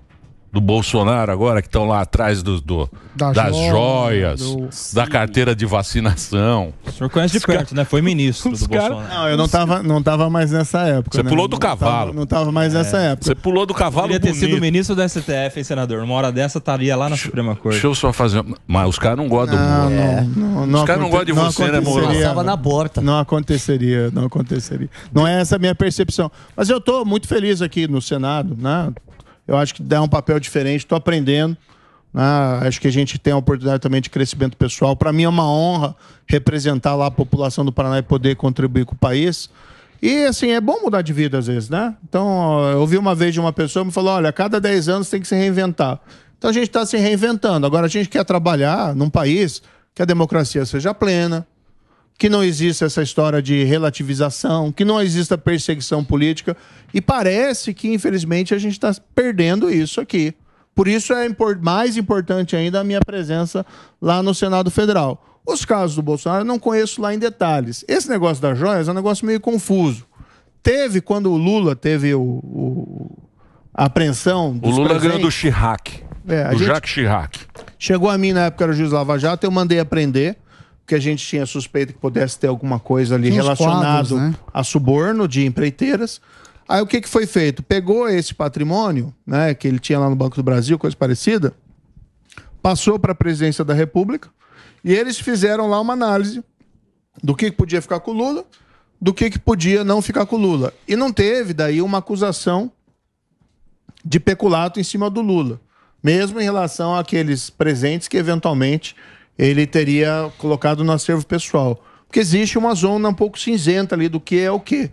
do Bolsonaro agora, que estão lá atrás do, do da das joia, joias, do... da carteira de vacinação. O senhor conhece de Os perto, cara... né? Foi ministro Os do cara... Bolsonaro. Não, eu não tava, não tava mais nessa época. Você né? pulou do não cavalo. Tava, não tava mais é. nessa época. Você pulou do cavalo Podia ter sido ministro do STF, hein, senador? Uma hora dessa estaria lá na Sh Suprema Corte. Deixa eu só fazer... Mas os caras não gostam do Moro. É. Não, não, os caras não gostam de você, né, Moro? Passava na porta. Não aconteceria, não aconteceria. Não é essa a minha percepção. Mas eu tô muito feliz aqui no Senado, né? eu acho que dá um papel diferente, estou aprendendo. Né? acho que a gente tem a oportunidade também de crescimento pessoal. Para mim é uma honra representar lá a população do Paraná e poder contribuir com o país. E assim, é bom mudar de vida às vezes, né? Então, eu ouvi uma vez de uma pessoa me falou: olha, a cada 10 anos tem que se reinventar. Então a gente está se reinventando. Agora a gente quer trabalhar num país que a democracia seja plena, que não exista essa história de relativização, que não exista perseguição política. E parece que, infelizmente, a gente está perdendo isso aqui. Por isso é mais importante ainda a minha presença lá no Senado Federal. Os casos do Bolsonaro eu não conheço lá em detalhes. Esse negócio das joias é um negócio meio confuso. Teve, quando o Lula teve o, o a apreensão dos O Lula presentes. ganhou do Chirac. É, do Jacques Chirac. Chegou a mim na época era o juiz Lava Jato, eu mandei aprender que a gente tinha suspeito que pudesse ter alguma coisa ali relacionada relacionado né? a suborno de empreiteiras. Aí o que, que foi feito? Pegou esse patrimônio, né, que ele tinha lá no Banco do Brasil, coisa parecida, passou para a presidência da República e eles fizeram lá uma análise do que, que podia ficar com o Lula, do que, que podia não ficar com o Lula. E não teve daí uma acusação de peculato em cima do Lula, mesmo em relação àqueles presentes que eventualmente ele teria colocado no acervo pessoal. Porque existe uma zona um pouco cinzenta ali do que é o que.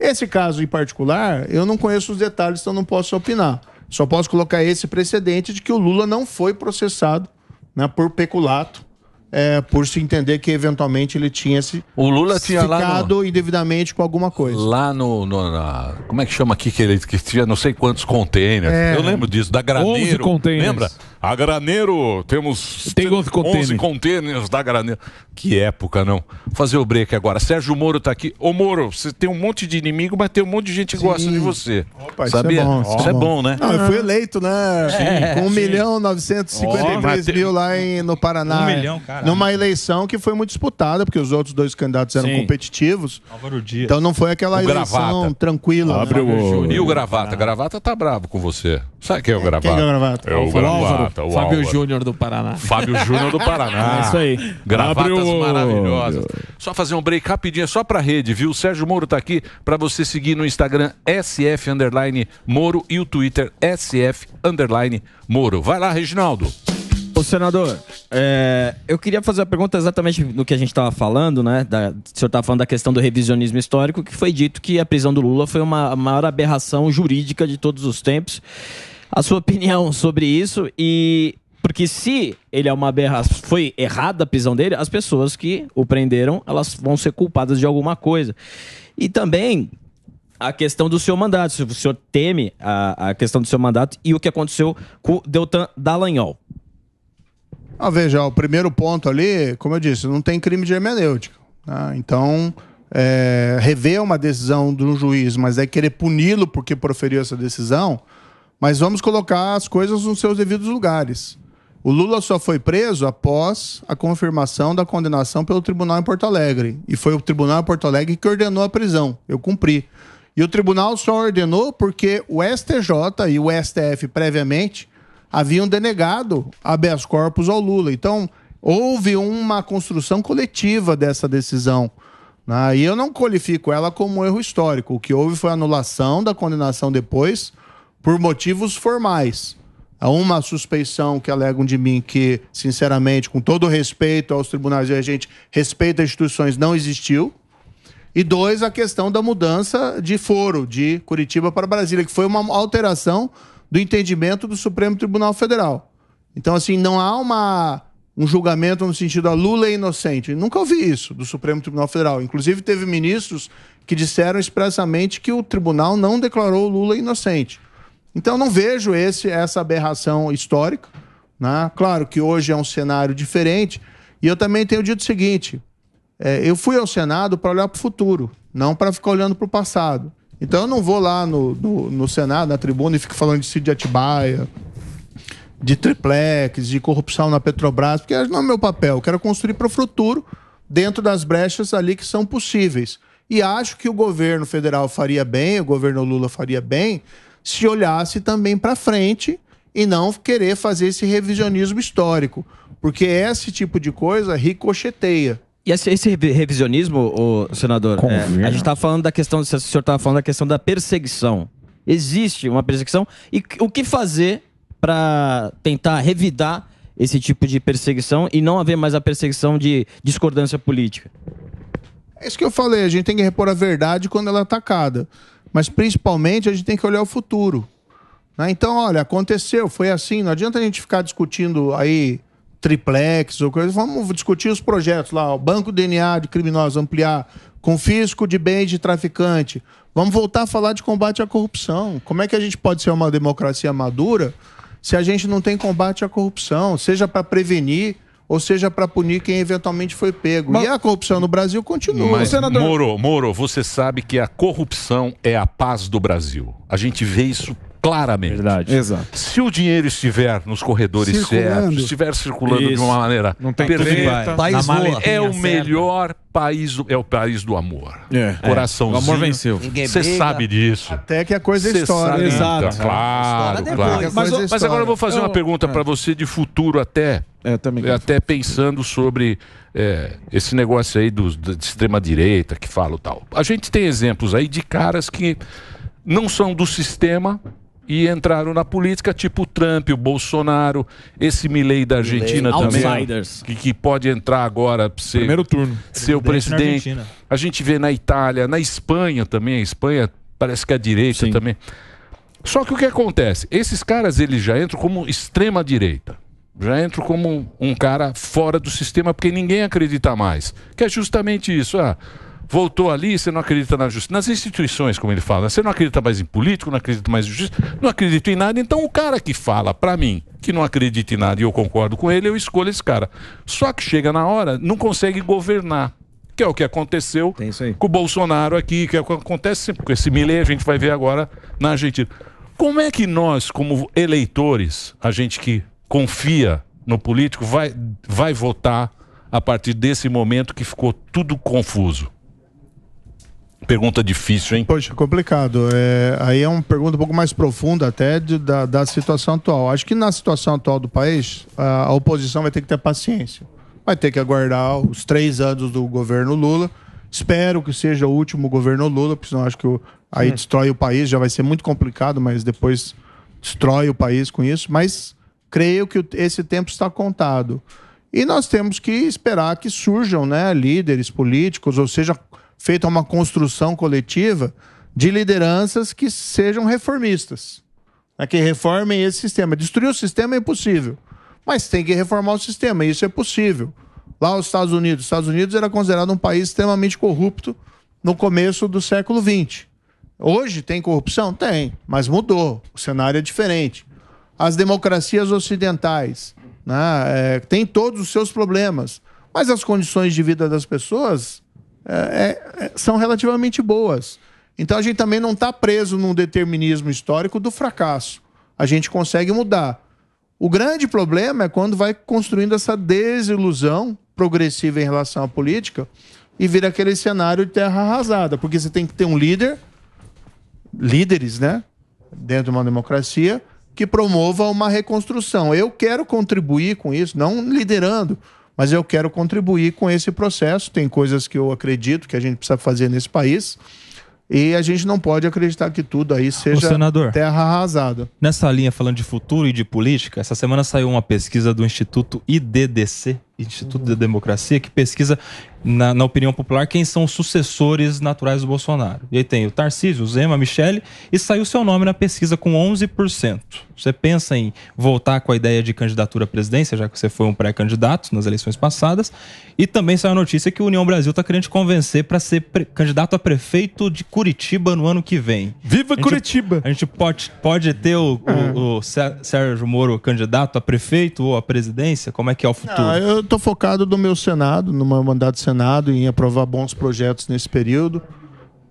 Esse caso em particular, eu não conheço os detalhes, então não posso opinar. Só posso colocar esse precedente de que o Lula não foi processado né, por peculato, é, por se entender que eventualmente ele tinha se o Lula tinha ficado no... indevidamente com alguma coisa. Lá no, no na... como é que chama aqui que ele que tinha não sei quantos containers. É... Eu lembro disso da Graneiro. 11 containers. Lembra? A Graneiro, temos Tem 11 contêineres. 11 contêineres da Graneiro. Que época, não. Fazer o break agora. Sérgio Moro tá aqui. Ô Moro, você tem um monte de inimigo, mas tem um monte de gente que Sim. gosta de você. Opa, Sabia? Isso é bom. Isso, isso é, é, bom. é bom, né? Não, eu fui eleito, né? Sim, é, com 1 milhão 953 oh, mil lá em, no Paraná. 1 milhão, cara. Numa eleição que foi muito disputada, porque os outros dois candidatos eram Sim. competitivos. Álvaro Dias. Então não foi aquela o eleição tranquila. Abre né? o... E o Gravata? Gravata tá bravo com você. Sabe quem é o Gravata? Quem é o Gravata? É o Gravata. O Fábio Júnior do Paraná. Fábio Júnior do Paraná. É isso aí. Gravatas Abriu. maravilhosas. Só fazer um break rapidinho, só pra rede, viu? O Sérgio Moro tá aqui pra você seguir no Instagram SF Underline Moro e o Twitter SF Underline Moro. Vai lá, Reginaldo. Ô, senador, é, eu queria fazer a pergunta exatamente no que a gente estava falando, né? Da, o senhor estava falando da questão do revisionismo histórico, que foi dito que a prisão do Lula foi uma a maior aberração jurídica de todos os tempos a sua opinião sobre isso e porque se ele é uma aberração, foi errada a prisão dele, as pessoas que o prenderam, elas vão ser culpadas de alguma coisa. E também a questão do seu mandato, se o senhor teme a, a questão do seu mandato e o que aconteceu com o Deltan Dallagnol. Ah, veja, o primeiro ponto ali, como eu disse, não tem crime de hermenêutica. Né? Então, é, rever uma decisão de um juiz, mas é querer puni-lo porque proferiu essa decisão, mas vamos colocar as coisas nos seus devidos lugares. O Lula só foi preso após a confirmação da condenação pelo tribunal em Porto Alegre. E foi o tribunal em Porto Alegre que ordenou a prisão. Eu cumpri. E o tribunal só ordenou porque o STJ e o STF previamente haviam denegado habeas corpus ao Lula. Então, houve uma construção coletiva dessa decisão. Né? E eu não qualifico ela como um erro histórico. O que houve foi a anulação da condenação depois por motivos formais. Há uma suspeição que alegam de mim que, sinceramente, com todo respeito aos tribunais e a gente respeita as instituições, não existiu. E dois, a questão da mudança de foro de Curitiba para Brasília, que foi uma alteração do entendimento do Supremo Tribunal Federal. Então, assim, não há uma, um julgamento no sentido a Lula é inocente. nunca ouvi isso do Supremo Tribunal Federal. Inclusive, teve ministros que disseram expressamente que o tribunal não declarou Lula inocente. Então não vejo esse essa aberração histórica. Né? Claro que hoje é um cenário diferente. E eu também tenho dito o seguinte: é, eu fui ao Senado para olhar para o futuro, não para ficar olhando para o passado. Então eu não vou lá no, no, no, Senado, na tribuna, e fico falando de Cid de Atibaia, de triplex, de corrupção na Petrobras, porque não é meu papel. Eu quero construir para o futuro, dentro das brechas ali que são possíveis. E acho que o governo federal faria bem, o governo Lula faria bem, se olhasse também para frente e não querer fazer esse revisionismo histórico. Porque esse tipo de coisa ricocheteia. E esse, esse revisionismo, ô, senador, é, a né? gente estava tá falando da questão, o senhor estava falando da questão da perseguição. Existe uma perseguição. E o que fazer para tentar revidar esse tipo de perseguição e não haver mais a perseguição de discordância política? É isso que eu falei, a gente tem que repor a verdade quando ela é atacada. Mas principalmente a gente tem que olhar o futuro. Né? Então, olha, aconteceu, foi assim. Não adianta a gente ficar discutindo aí triplex ou coisa. Vamos discutir os projetos lá, o banco DNA de criminosos ampliar, confisco de bens de traficante. Vamos voltar a falar de combate à corrupção. Como é que a gente pode ser uma democracia madura se a gente não tem combate à corrupção, seja para prevenir, ou seja para punir quem eventualmente foi pego. Mas... E a corrupção no Brasil continua. Mas, senador... Moro, Moro, você sabe que a corrupção é a paz do Brasil. A gente vê isso claramente. Verdade. Exato. Se o dinheiro estiver nos corredores circulando. certos, estiver circulando Isso. de uma maneira não tem perfeita, país é o melhor país, é o país do amor. É. é. Coraçãozinho. O amor venceu. Você sabe disso. Até que a coisa é história. Sabe, Exato. Claro, claro. Mas, é mas agora eu vou fazer eu, uma pergunta é. para você de futuro até. É, também até pensando sobre é, esse negócio aí do de extrema-direita que fala o tal. A gente tem exemplos aí de caras que não são do sistema, e entraram na política, tipo o Trump, o Bolsonaro, esse Milley da Argentina Milley. também, que, que, pode entrar agora para ser, Primeiro turno. ser o presidente. A gente vê na Itália, na Espanha também, a Espanha parece que é a direita Sim. também. Só que o que acontece? Esses caras eles já entram como extrema direita. Já entram como um cara fora do sistema porque ninguém acredita mais. Que é justamente isso. Ah, voltou ali, você não acredita na justiça, nas instituições, como ele fala, você não acredita mais em político, não acredita mais em justiça, não acredita em nada. Então o cara que fala para mim que não acredita em nada e eu concordo com ele, eu escolho esse cara. Só que chega na hora, não consegue governar. Que é o que aconteceu com o Bolsonaro aqui, que é o que acontece sempre com esse Milley, a gente vai ver agora na Argentina. Como é que nós, como eleitores, a gente que confia no político, vai, vai votar a partir desse momento que ficou tudo confuso? Pergunta difícil, hein? Poxa, complicado. É, aí é uma pergunta um pouco mais profunda até de, da, da situação atual. Acho que na situação atual do país, a, a oposição vai ter que ter paciência. Vai ter que aguardar os três anos do governo Lula. Espero que seja o último governo Lula, porque senão acho que o, aí hum. destrói o país. Já vai ser muito complicado, mas depois destrói o país com isso. Mas creio que esse tempo está contado. E nós temos que esperar que surjam né, líderes políticos, ou seja, feita uma construção coletiva de lideranças que sejam reformistas, né? que reformem esse sistema. Destruir o sistema é impossível, mas tem que reformar o sistema, e isso é possível. Lá os Estados Unidos, os Estados Unidos era considerado um país extremamente corrupto no começo do século XX. Hoje tem corrupção? Tem, mas mudou. O cenário é diferente. As democracias ocidentais né, é, têm todos os seus problemas, mas as condições de vida das pessoas é, é, é, são relativamente boas. Então a gente também não está preso num determinismo histórico do fracasso. A gente consegue mudar. O grande problema é quando vai construindo essa desilusão progressiva em relação à política e vira aquele cenário de terra arrasada, porque você tem que ter um líder, líderes, né, dentro de uma democracia, que promova uma reconstrução. Eu quero contribuir com isso, não liderando, mas eu quero contribuir com esse processo. Tem coisas que eu acredito que a gente precisa fazer nesse país. E a gente não pode acreditar que tudo aí seja senador, terra arrasada. Nessa linha, falando de futuro e de política, essa semana saiu uma pesquisa do Instituto IDDC, Instituto uhum. da Democracia, que pesquisa, na, na, opinião popular, quem são os sucessores naturais do Bolsonaro. E aí tem o Tarcísio, o Zema, a Michele, e saiu seu nome na pesquisa com 11%. Você pensa em voltar com a ideia de candidatura à presidência, já que você foi um pré-candidato nas eleições passadas, e também saiu a notícia que o União Brasil está querendo te convencer para ser candidato a prefeito de Curitiba no ano que vem. Viva a gente, Curitiba! A gente pode, pode ter o, o, o Sérgio Moro candidato a prefeito ou a presidência? Como é que é o futuro? Ah, eu eu estou focado no meu Senado, no meu mandato de Senado, em aprovar bons projetos nesse período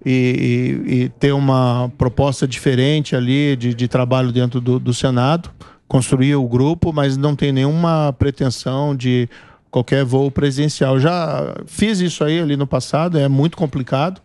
e, e, e ter uma proposta diferente ali de, de trabalho dentro do, do Senado, construir o grupo, mas não tem nenhuma pretensão de qualquer voo presencial. Já fiz isso aí ali no passado, é muito complicado,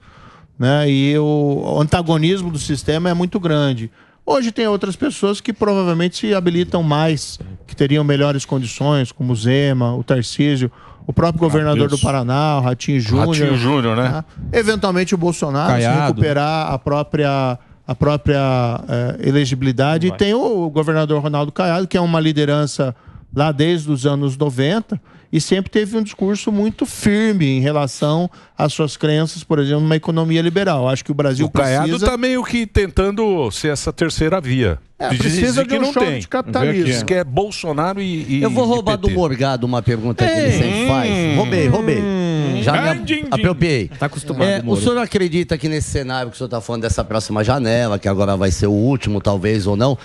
né? E o antagonismo do sistema é muito grande. Hoje tem outras pessoas que provavelmente se habilitam mais, que teriam melhores condições, como o Zema, o Tarcísio, o próprio ah, governador do Paraná, o Ratinho Júnior. Ratinho Júnior, né? né? Eventualmente o Bolsonaro Caiado. se recuperar a própria a própria eh, elegibilidade. E tem o governador Ronaldo Caiado, que é uma liderança lá desde os anos 90, e sempre teve um discurso muito firme em relação às suas crenças, por exemplo, numa economia liberal. Acho que o Brasil o precisa... Caiado está meio que tentando ser essa terceira via. É, precisa de, um não tem. de capitalismo. que é Bolsonaro e, e Eu vou roubar do Morgado uma pergunta que ele sempre hum. faz. Roubei, roubei. Hum. Já me apropriei. Está acostumado, é, O senhor acredita que nesse cenário que o senhor está falando dessa próxima janela, que agora vai ser o último, talvez, ou não,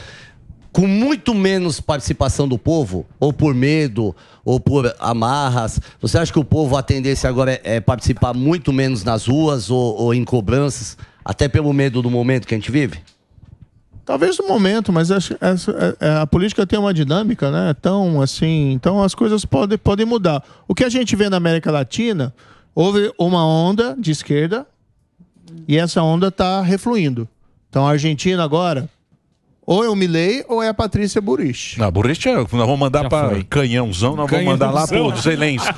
com muito menos participação do povo, ou por medo, ou por amarras? Você acha que o povo, a tendência agora é, é participar muito menos nas ruas ou, ou em cobranças, até pelo medo do momento que a gente vive? Talvez no momento, mas essa, essa, a, a, política tem uma dinâmica, né? então assim, então as coisas podem, podem mudar. O que a gente vê na América Latina, houve uma onda de esquerda e essa onda está refluindo. Então a Argentina agora ou é o Milley ou é a Patrícia Burich. Na ah, Burich é, nós vamos mandar para canhãozão, nós Canhão vamos mandar lá para Zelensky.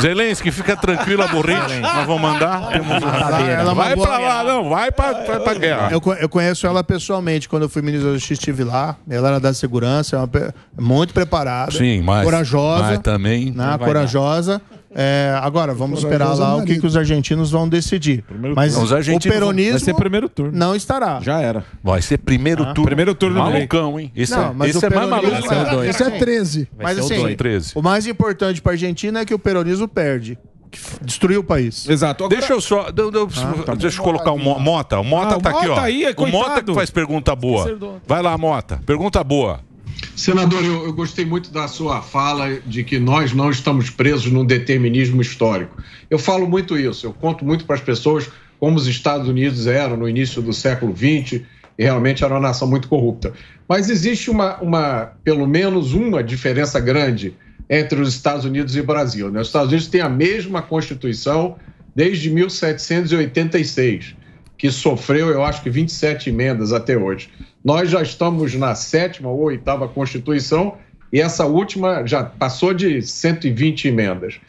Zelensky, fica tranquilo, a Burich. nós vamos mandar. Ela vai para lá, não, vai para a guerra. Eu, eu, conheço ela pessoalmente, quando eu fui ministro da Justiça, estive lá. Ela era da segurança, é uma, muito preparada. Sim, mas. Corajosa. Mas também. Né, corajosa. Dar. É, agora, vamos esperar lá é o que, que os argentinos vão decidir. Primeiro mas Os o argentinos peronismo Vai ser primeiro turno. não estará. Já era. Vai ser primeiro ah. turno. Primeiro turno do Malucão, hein? Esse Não, é, mas esse é mais maluco. Vai ser é- dois. Esse é 13. Vai Mas ser o assim, 13. É o mais importante para a Argentina é que o peronismo perde. Destruiu o país. Exato. Agora- Deixa eu só. deu- deu- ah, tá deixa eu colocar o Mota. O Mota tá Ah, o tá aqui, ó. aí, o Mota que faz pergunta boa. Vai lá, Mota. Pergunta boa. Senador, eu, eu, gostei muito da sua fala de que nós não estamos presos num determinismo histórico. Eu falo muito isso, eu conto muito para as pessoas como os Estados Unidos eram no início do século XX, e realmente era uma nação muito corrupta. Mas existe uma, uma pelo menos uma diferença grande entre os Estados Unidos e o Brasil. Né? Os Estados Unidos têm a mesma Constituição desde 1786 que sofreu, eu acho que 27 emendas até hoje. Nós já estamos na sétima ou oitava Constituição e essa última já passou de 120 emendas.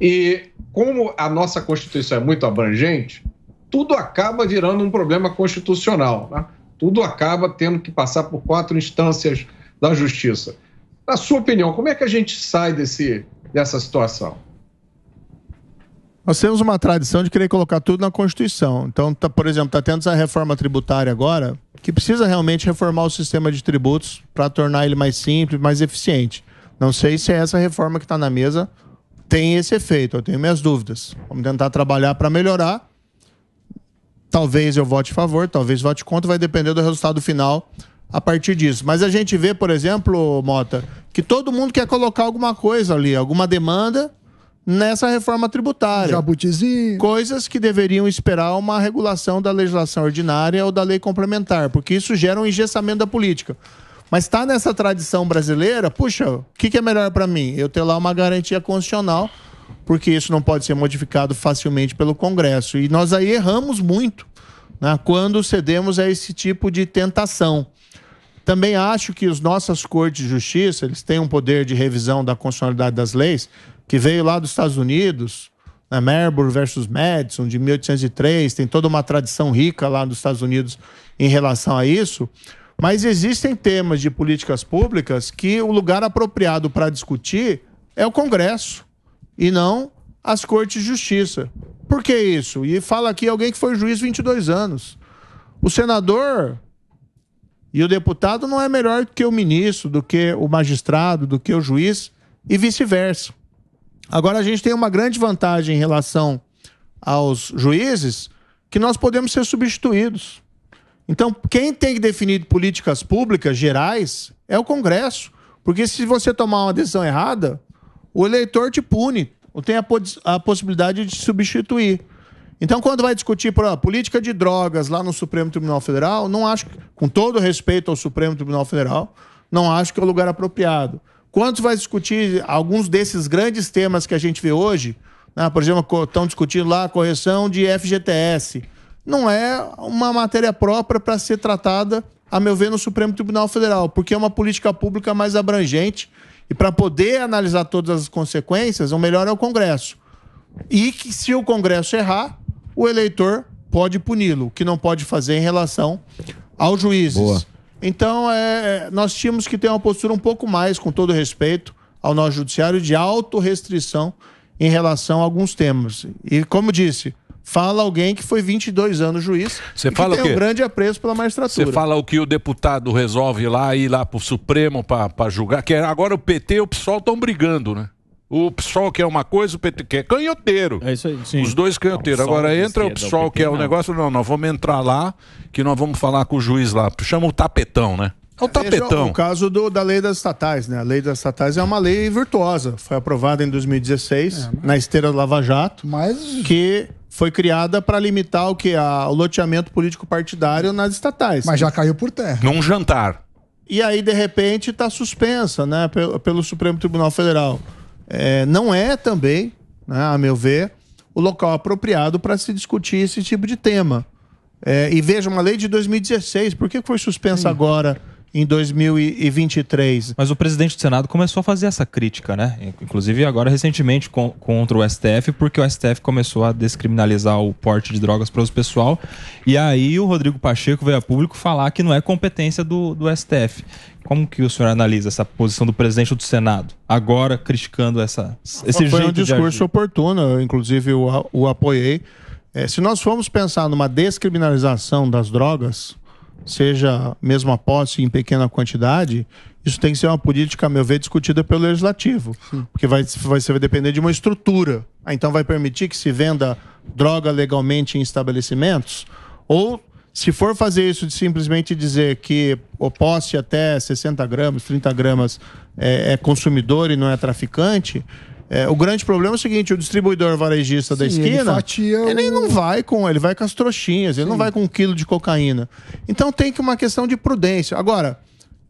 E como a nossa Constituição é muito abrangente, tudo acaba virando um problema constitucional. Né? Tudo acaba tendo que passar por quatro instâncias da justiça. Na sua opinião, como é que a gente sai desse, dessa situação? Nós temos uma tradição de querer colocar tudo na Constituição. Então, tá, por exemplo, está tendo essa reforma tributária agora, que precisa realmente reformar o sistema de tributos para tornar ele mais simples, mais eficiente. Não sei se é essa reforma que está na mesa tem esse efeito, eu tenho minhas dúvidas. Vamos tentar trabalhar para melhorar. Talvez eu vote a favor, talvez vote contra, vai depender do resultado final a partir disso. Mas a gente vê, por exemplo, Mota, que todo mundo quer colocar alguma coisa ali, alguma demanda nessa reforma tributária. Jabutizinho. Coisas que deveriam esperar uma regulação da legislação ordinária ou da lei complementar, porque isso gera um engessamento da política. Mas está nessa tradição brasileira, puxa, o que, que é melhor para mim? Eu ter lá uma garantia constitucional, porque isso não pode ser modificado facilmente pelo Congresso. E nós aí erramos muito né, quando cedemos a esse tipo de tentação. Também acho que os nossas cortes de justiça, eles têm um poder de revisão da constitucionalidade das leis que veio lá dos Estados Unidos, né, Marbury versus Madison, de 1803, tem toda uma tradição rica lá nos Estados Unidos em relação a isso. Mas existem temas de políticas públicas que o lugar apropriado para discutir é o Congresso e não as Cortes de Justiça. Por que isso? E fala aqui alguém que foi juiz 22 anos. O senador e o deputado não é melhor do que o ministro, do que o magistrado, do que o juiz e vice-versa. Agora a gente tem uma grande vantagem em relação aos juízes, que nós podemos ser substituídos. Então, quem tem que definir políticas públicas gerais é o Congresso. Porque se você tomar uma decisão errada, o eleitor te pune, ou tem a, pos a possibilidade de te substituir. Então, quando vai discutir a política de drogas lá no Supremo Tribunal Federal, não acho, com todo respeito ao Supremo Tribunal Federal, não acho que é o lugar apropriado. Quando vai discutir alguns desses grandes temas que a gente vê hoje, né? por exemplo, estão discutindo lá a correção de FGTS, não é uma matéria própria para ser tratada, a meu ver, no Supremo Tribunal Federal, porque é uma política pública mais abrangente e para poder analisar todas as consequências, o melhor é o Congresso. E que se o Congresso errar, o eleitor pode puni-lo, o que não pode fazer em relação aos juízes. Boa. Então, é, é, nós tínhamos que ter uma postura um pouco mais, com todo respeito ao nosso judiciário, de autorrestrição em relação a alguns temas. E, como disse, fala alguém que foi 22 anos juiz Você fala que tem um grande apreço pela magistratura. Você fala o que o deputado resolve lá, ir lá para o Supremo para julgar, que é, agora o PT e o PSOL estão brigando, né? O PSOL quer uma coisa, o PT quer canhoteiro. É isso aí, sim. Os dois canhoteiros. Não, Agora entra o é PSOL, que é o negócio. Não, nós vamos entrar lá, que nós vamos falar com o juiz lá. Chama o tapetão, né? É o tapetão. É o caso do, da lei das estatais, né? A lei das estatais é uma lei virtuosa. Foi aprovada em 2016, é, mas... na esteira do Lava Jato, mas... que foi criada para limitar o que? A, o loteamento político partidário nas estatais. Mas já caiu por terra. Num jantar. E aí, de repente, está suspensa, né? Pelo, pelo Supremo Tribunal Federal é, não é também, né, a meu ver, o local apropriado para se discutir esse tipo de tema. É, e veja, uma lei de 2016, por que foi suspensa agora? em 2023. Mas o presidente do Senado começou a fazer essa crítica, né? Inclusive agora recentemente com, contra o STF, porque o STF começou a descriminalizar o porte de drogas para o pessoal. E aí o Rodrigo Pacheco veio a público falar que não é competência do, do STF. Como que o senhor analisa essa posição do presidente do Senado, agora criticando essa, esse Foi um discurso oportuno, eu, inclusive o, o apoiei. É, se nós formos pensar numa descriminalização das drogas, seja mesmo a posse em pequena quantidade, isso tem que ser uma política, a meu ver, discutida pelo legislativo. Sim. Porque vai, vai, vai depender de uma estrutura. Ah, então vai permitir que se venda droga legalmente em estabelecimentos? Ou se for fazer isso de simplesmente dizer que o posse até 60 gramas, 30 gramas é, é consumidor e não é traficante, é, o grande problema é o seguinte: o distribuidor varejista Sim, da esquina, ele, fatia ele o... não vai com, ele vai com as trouxinhas, ele não vai com um quilo de cocaína. Então tem que uma questão de prudência. Agora,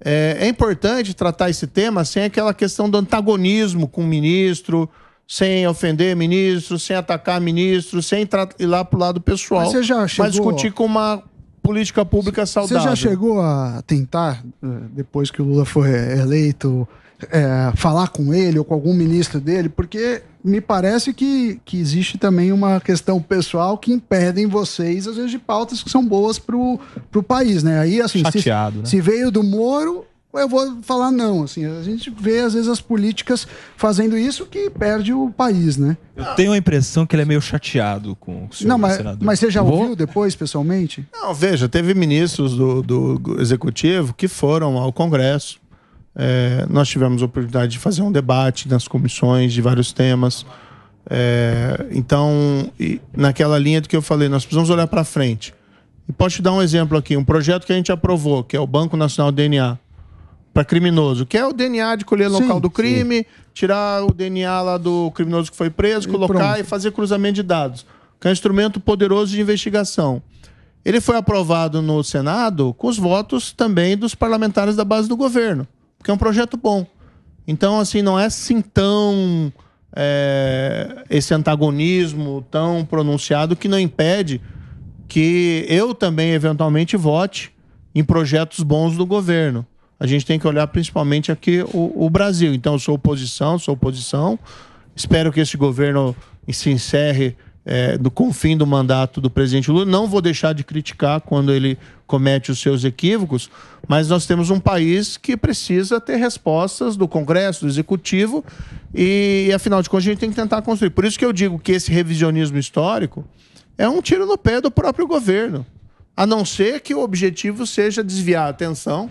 é, é importante tratar esse tema sem aquela questão do antagonismo com o ministro, sem ofender ministro, sem atacar ministro, sem ir lá pro lado pessoal, mas, você já chegou... mas discutir com uma política pública saudável. Você já chegou a tentar, eh, depois que o Lula foi eleito, é, falar com ele ou com algum ministro dele, porque me parece que, que existe também uma questão pessoal que impedem vocês, às vezes, de pautas que são boas para o país, né? Aí, assim, Chateado, se, né? se veio do Moro, eu vou falar não, assim, a gente vê às vezes as políticas fazendo isso que perde o país, né? Eu tenho a impressão que ele é meio chateado com o senhor não, mas, senador. Mas você já ouviu depois, pessoalmente? Não, veja, teve ministros do, do executivo que foram ao Congresso é, nós tivemos a oportunidade de fazer um debate nas comissões de vários temas. É, então, naquela linha do que eu falei, nós precisamos olhar para frente. E posso te dar um exemplo aqui: um projeto que a gente aprovou, que é o Banco Nacional DNA, para criminoso, que é o DNA de colher sim, local do crime, sim. tirar o DNA lá do criminoso que foi preso, colocar e fazer cruzamento de dados, que é um instrumento poderoso de investigação. Ele foi aprovado no Senado com os votos também dos parlamentares da base do governo porque é um projeto bom. Então, assim, não é assim tão. É, esse antagonismo tão pronunciado que não impede que eu também, eventualmente, vote em projetos bons do governo. A gente tem que olhar principalmente aqui o, o Brasil. Então, eu sou oposição, sou oposição. Espero que esse governo se encerre é, do confim do mandato do presidente Lula. Não vou deixar de criticar quando ele comete os seus equívocos, mas nós temos um país que precisa ter respostas do Congresso, do Executivo, e afinal de contas a gente tem que tentar construir. Por isso que eu digo que esse revisionismo histórico é um tiro no pé do próprio governo, a não ser que o objetivo seja desviar a atenção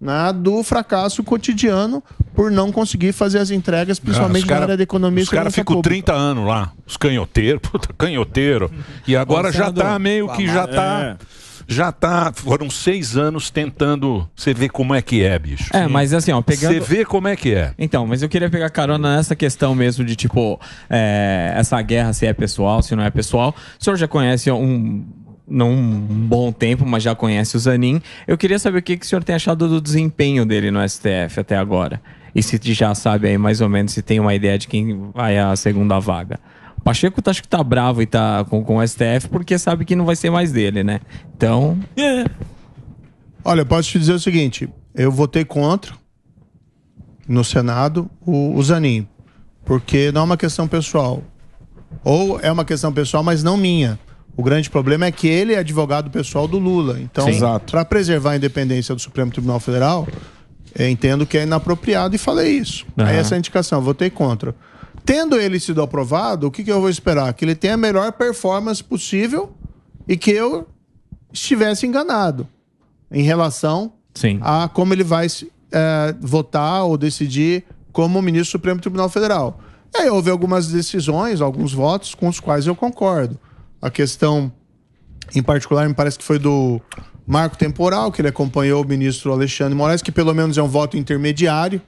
né, do fracasso cotidiano por não conseguir fazer as entregas, principalmente ah, cara, na área da economia. Os caras ficam 30 anos lá, os canhoteiros, puta, canhoteiro. E agora já tá meio que já tá É já tá. Foram seis anos tentando. Você vê como é que é, bicho. É, mas assim, ó, pegando. Você vê como é que é. Então, mas eu queria pegar carona nessa questão mesmo de, tipo, é, essa guerra, se é pessoal, se não é pessoal. O senhor já conhece um não um bom tempo, mas já conhece o Zanin. Eu queria saber o que, que o senhor tem achado do desempenho dele no STF até agora. E se já sabe aí mais ou menos se tem uma ideia de quem vai à segunda vaga. O Pacheco tá, acho que tá bravo e tá com, com o STF porque sabe que não vai ser mais dele, né? Então. Yeah. É. Olha, eu posso te dizer o seguinte: eu votei contra no Senado o, o Zanin, porque não é uma questão pessoal. Ou é uma questão pessoal, mas não minha. O grande problema é que ele é advogado pessoal do Lula. Então, para preservar a independência do Supremo Tribunal Federal, entendo que é inapropriado e falei isso. Uhum. Aí essa é a indicação, votei contra. Tendo ele sido aprovado, o que, que eu vou esperar? Que ele tenha a melhor performance possível e que eu estivesse enganado em relação Sim. a como ele vai é, votar ou decidir como ministro do Supremo Tribunal Federal. E aí houve algumas decisões, alguns votos com os quais eu concordo a questão, em particular, me parece que foi do marco temporal, que ele acompanhou o ministro Alexandre Moraes, que pelo menos é um voto intermediário,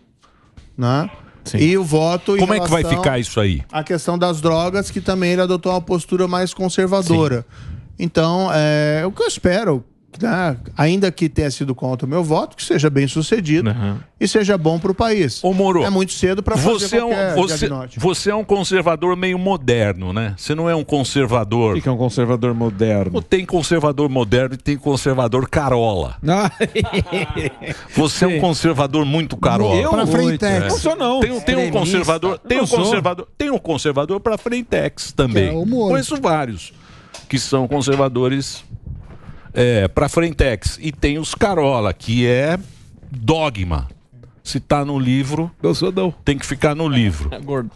né? Sim. E o voto. Como é que vai ficar isso aí? A questão das drogas, que também ele adotou uma postura mais conservadora. Sim. Então, é, o que eu espero né, ainda que tenha sido contra o meu voto, que seja bem sucedido uhum. e seja bom para o país. Ô Moro, é muito cedo para fazer você é um, você, você, é um conservador meio moderno, né? Você não é um conservador... O que é um conservador moderno? Tem conservador moderno e tem conservador carola. Ah. você é um conservador muito carola. Eu? Pra Frentex. É. Não sou não. Tem, tem um conservador... Tem um conservador, tem um conservador para Frentex também. É, Conheço vários que são conservadores é, para Frentex. E tem os Carola, que é dogma. Se está no livro, eu sou não. tem que ficar no livro. É gordo.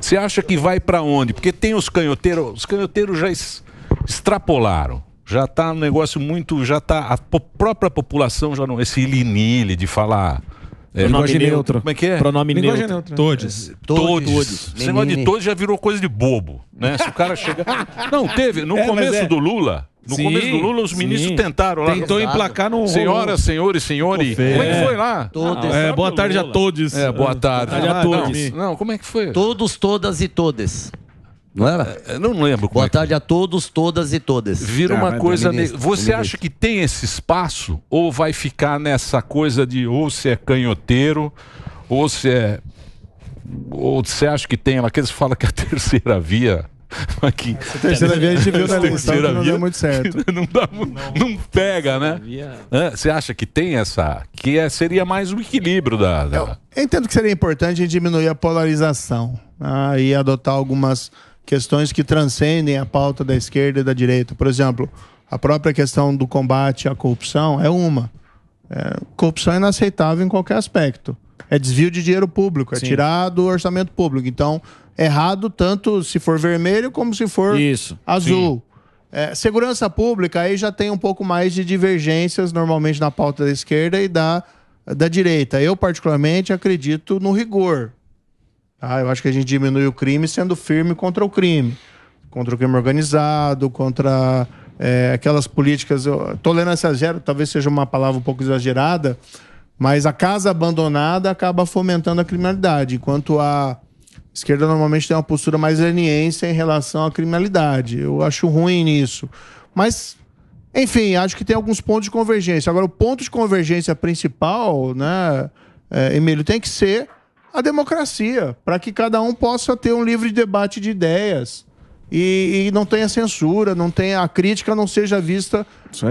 Você acha que vai para onde? Porque tem os canhoteiros, os canhoteiros já es, extrapolaram. Já está um negócio muito, já tá a própria população já não esse linile de falar é, linguagem neutro. Como é que é? Pronome linguagem todos todos é, Todes. Todes. Todes. Esse negócio de todos já virou coisa de bobo, né? Se o cara chegar... Não, teve, no é, começo é. do Lula, no sim, começo do Lula, os ministros sim. tentaram lá. Tentou emplacar no. Senhoras, senhores, senhores. Como é que foi lá? Todos. Ah, é, boa tarde a todos. É, boa é. tarde. Boa tarde a todos. Não, não, como é que foi? Todos, todas e todes. Não era? É. Eu não lembro. Boa é tarde a todos, todas e todas. Vira uma ah, coisa. Ministro, você acha que tem esse espaço ou vai ficar nessa coisa de ou se é canhoteiro ou se é. Ou você acha que tem aqueles que falam que a terceira via aqui. Essa terceira via a gente viu na né, terceira via, não dá muito certo. não, dá, não, não pega, né? Você acha que tem essa. que é, seria mais o equilíbrio da. da... Eu entendo que seria importante diminuir a polarização né, e adotar algumas questões que transcendem a pauta da esquerda e da direita. Por exemplo, a própria questão do combate à corrupção é uma. É, corrupção é inaceitável em qualquer aspecto. É desvio de dinheiro público, é Sim. tirar do orçamento público. Então, errado, tanto se for vermelho como se for Isso, azul. É, segurança pública, aí já tem um pouco mais de divergências, normalmente na pauta da esquerda e da, da direita. Eu, particularmente, acredito no rigor. Tá? Eu acho que a gente diminui o crime sendo firme contra o crime. Contra o crime organizado, contra é, aquelas políticas. tolerância zero talvez seja uma palavra um pouco exagerada, mas a casa abandonada acaba fomentando a criminalidade, enquanto a esquerda normalmente tem uma postura mais leniência em relação à criminalidade. Eu acho ruim nisso. Mas, enfim, acho que tem alguns pontos de convergência. Agora, o ponto de convergência principal, né, é, Emílio, tem que ser a democracia, para que cada um possa ter um livre debate de ideias. E, e, não tenha censura, não tenha a crítica não seja vista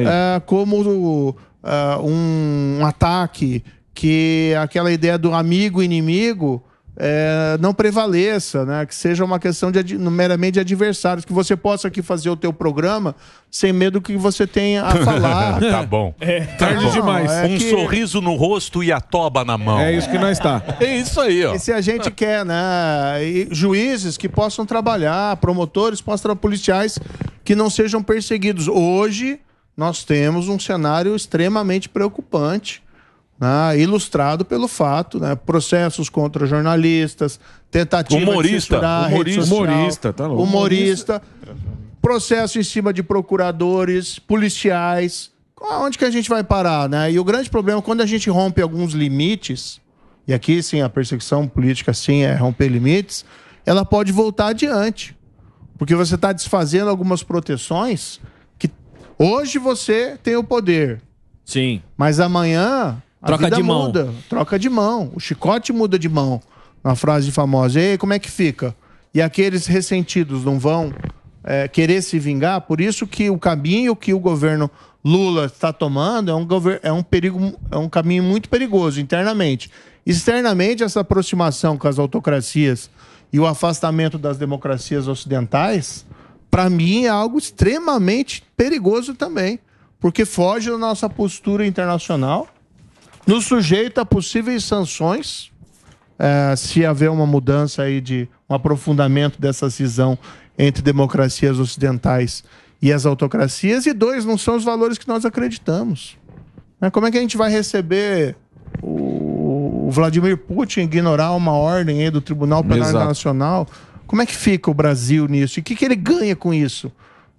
é, como é, um, um ataque, que aquela ideia do amigo inimigo é, não prevaleça, né? que seja uma questão de, meramente de adversários, que você possa aqui fazer o teu programa sem medo que você tenha a falar. Ah, tá bom. É, tarde tá demais. É um que... sorriso no rosto e a toba na mão. É isso que nós está. É isso aí, ó. E se a gente quer, né? E juízes que possam trabalhar, promotores, policiais que não sejam perseguidos. Hoje nós temos um cenário extremamente preocupante né, ilustrado pelo fato, né, processos contra jornalistas, tentativa humorista, de humorista, social, humorista, tá louco. humorista, processo em cima de procuradores, policiais. Onde que a gente vai parar, né? E o grande problema quando a gente rompe alguns limites, e aqui sim a perseguição política sim é romper limites, ela pode voltar adiante, porque você está desfazendo algumas proteções que hoje você tem o poder, Sim. Mas amanhã a troca de mão. Muda, troca de mão. O chicote muda de mão. Uma frase famosa. E aí, como é que fica? E aqueles ressentidos não vão é, querer se vingar? Por isso que o caminho que o governo Lula está tomando é um, é, um perigo, é um caminho muito perigoso internamente. Externamente, essa aproximação com as autocracias e o afastamento das democracias ocidentais, para mim, é algo extremamente perigoso também, porque foge da nossa postura internacional nos sujeita a possíveis sanções, é, se haver uma mudança aí de um aprofundamento dessa cisão entre democracias ocidentais e as autocracias, e dois, não são os valores que nós acreditamos. Né? Como é que a gente vai receber o, Vladimir Putin ignorar uma ordem aí do Tribunal Penal Exato. Internacional? Como é que fica o Brasil nisso? E o que, que ele ganha com isso?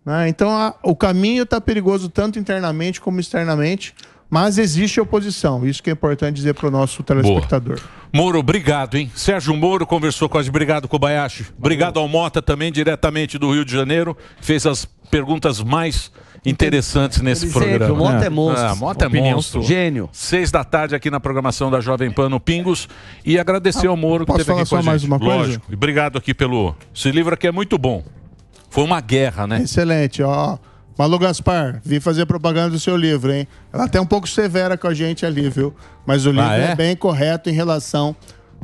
Né? Então, a, o caminho está perigoso tanto internamente como externamente. Mas existe oposição, isso que é importante dizer para o nosso telespectador. Boa. Moro, obrigado, hein? Sérgio Moro conversou com a gente. Obrigado, Kobayashi. Obrigado ao Mota também, diretamente do Rio de Janeiro. Fez as perguntas mais interessantes nesse programa. O Mota é, monstro. Ah, Mota é Opinião monstro. Gênio. Seis da tarde aqui na programação da Jovem Pan no Pingos. E agradecer ah, ao Moro que teve aqui com a gente. mais uma coisa? Lógico. E obrigado aqui pelo... Se livra que é muito bom. Foi uma guerra, né? Excelente, ó. Malu Gaspar, vim fazer propaganda do seu livro, hein? Ela é até um pouco severa com a gente ali, viu? Mas o ah, livro ah, é? é? bem correto em relação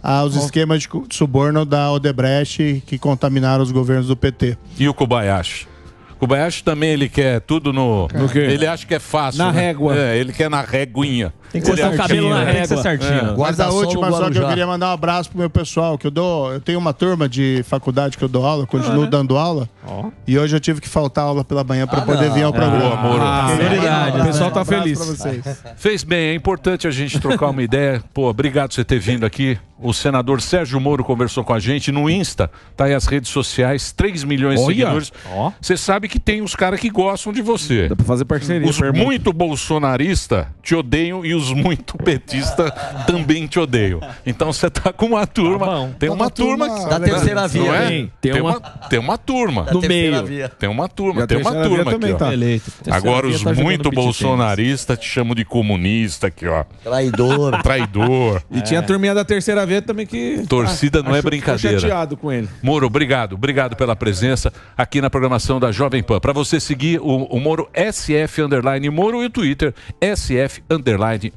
aos esquemas de suborno da Odebrecht que contaminaram os governos do PT. E o Kobayashi? Kobayashi também ele quer tudo no. no ele acha que é fácil. Na né? régua. É, ele quer na réguinha. Tem que cortar o cabelo na é. régua. É. Guarda a última, só que eu queria mandar um abraço pro meu pessoal, que eu dou. Eu tenho uma turma de faculdade que eu dou aula, continuo ah, né? dando aula. Oh. E hoje eu tive que faltar aula pela manhã para ah, poder não. vir ao programa. Ah, amor. ah, verdade. Né? O pessoal tá um feliz. Fez bem, é importante a gente trocar uma ideia. Pô, obrigado por você ter vindo aqui. O senador Sérgio Moro conversou com a gente no Insta, tá aí as redes sociais, 3 milhões de seguidores. Você sabe que que tem os caras que gostam de você. Dá pra fazer parceria. Os muito bolsonarista te odeiam e os muito petista também te odeiam. Então você tá com uma turma. Tá tem uma, uma turma, turma da né? terceira via. É? Tem, tem, uma, tem uma turma. No meio. Tem uma turma, tem uma turma aqui, tá. ó. Tá. Agora os tá muito bolsonaristas te chamam de comunista aqui, ó. Traidor. Traidor. E tinha é. a turminha da terceira via também que Torcida ah, não é brincadeira. Chateado com ele. Moro, obrigado. Obrigado pela presença aqui na programação da Jovem Jovem Pan. Para você seguir o, o Moro, SF Underline Moro e o Twitter, SF Underline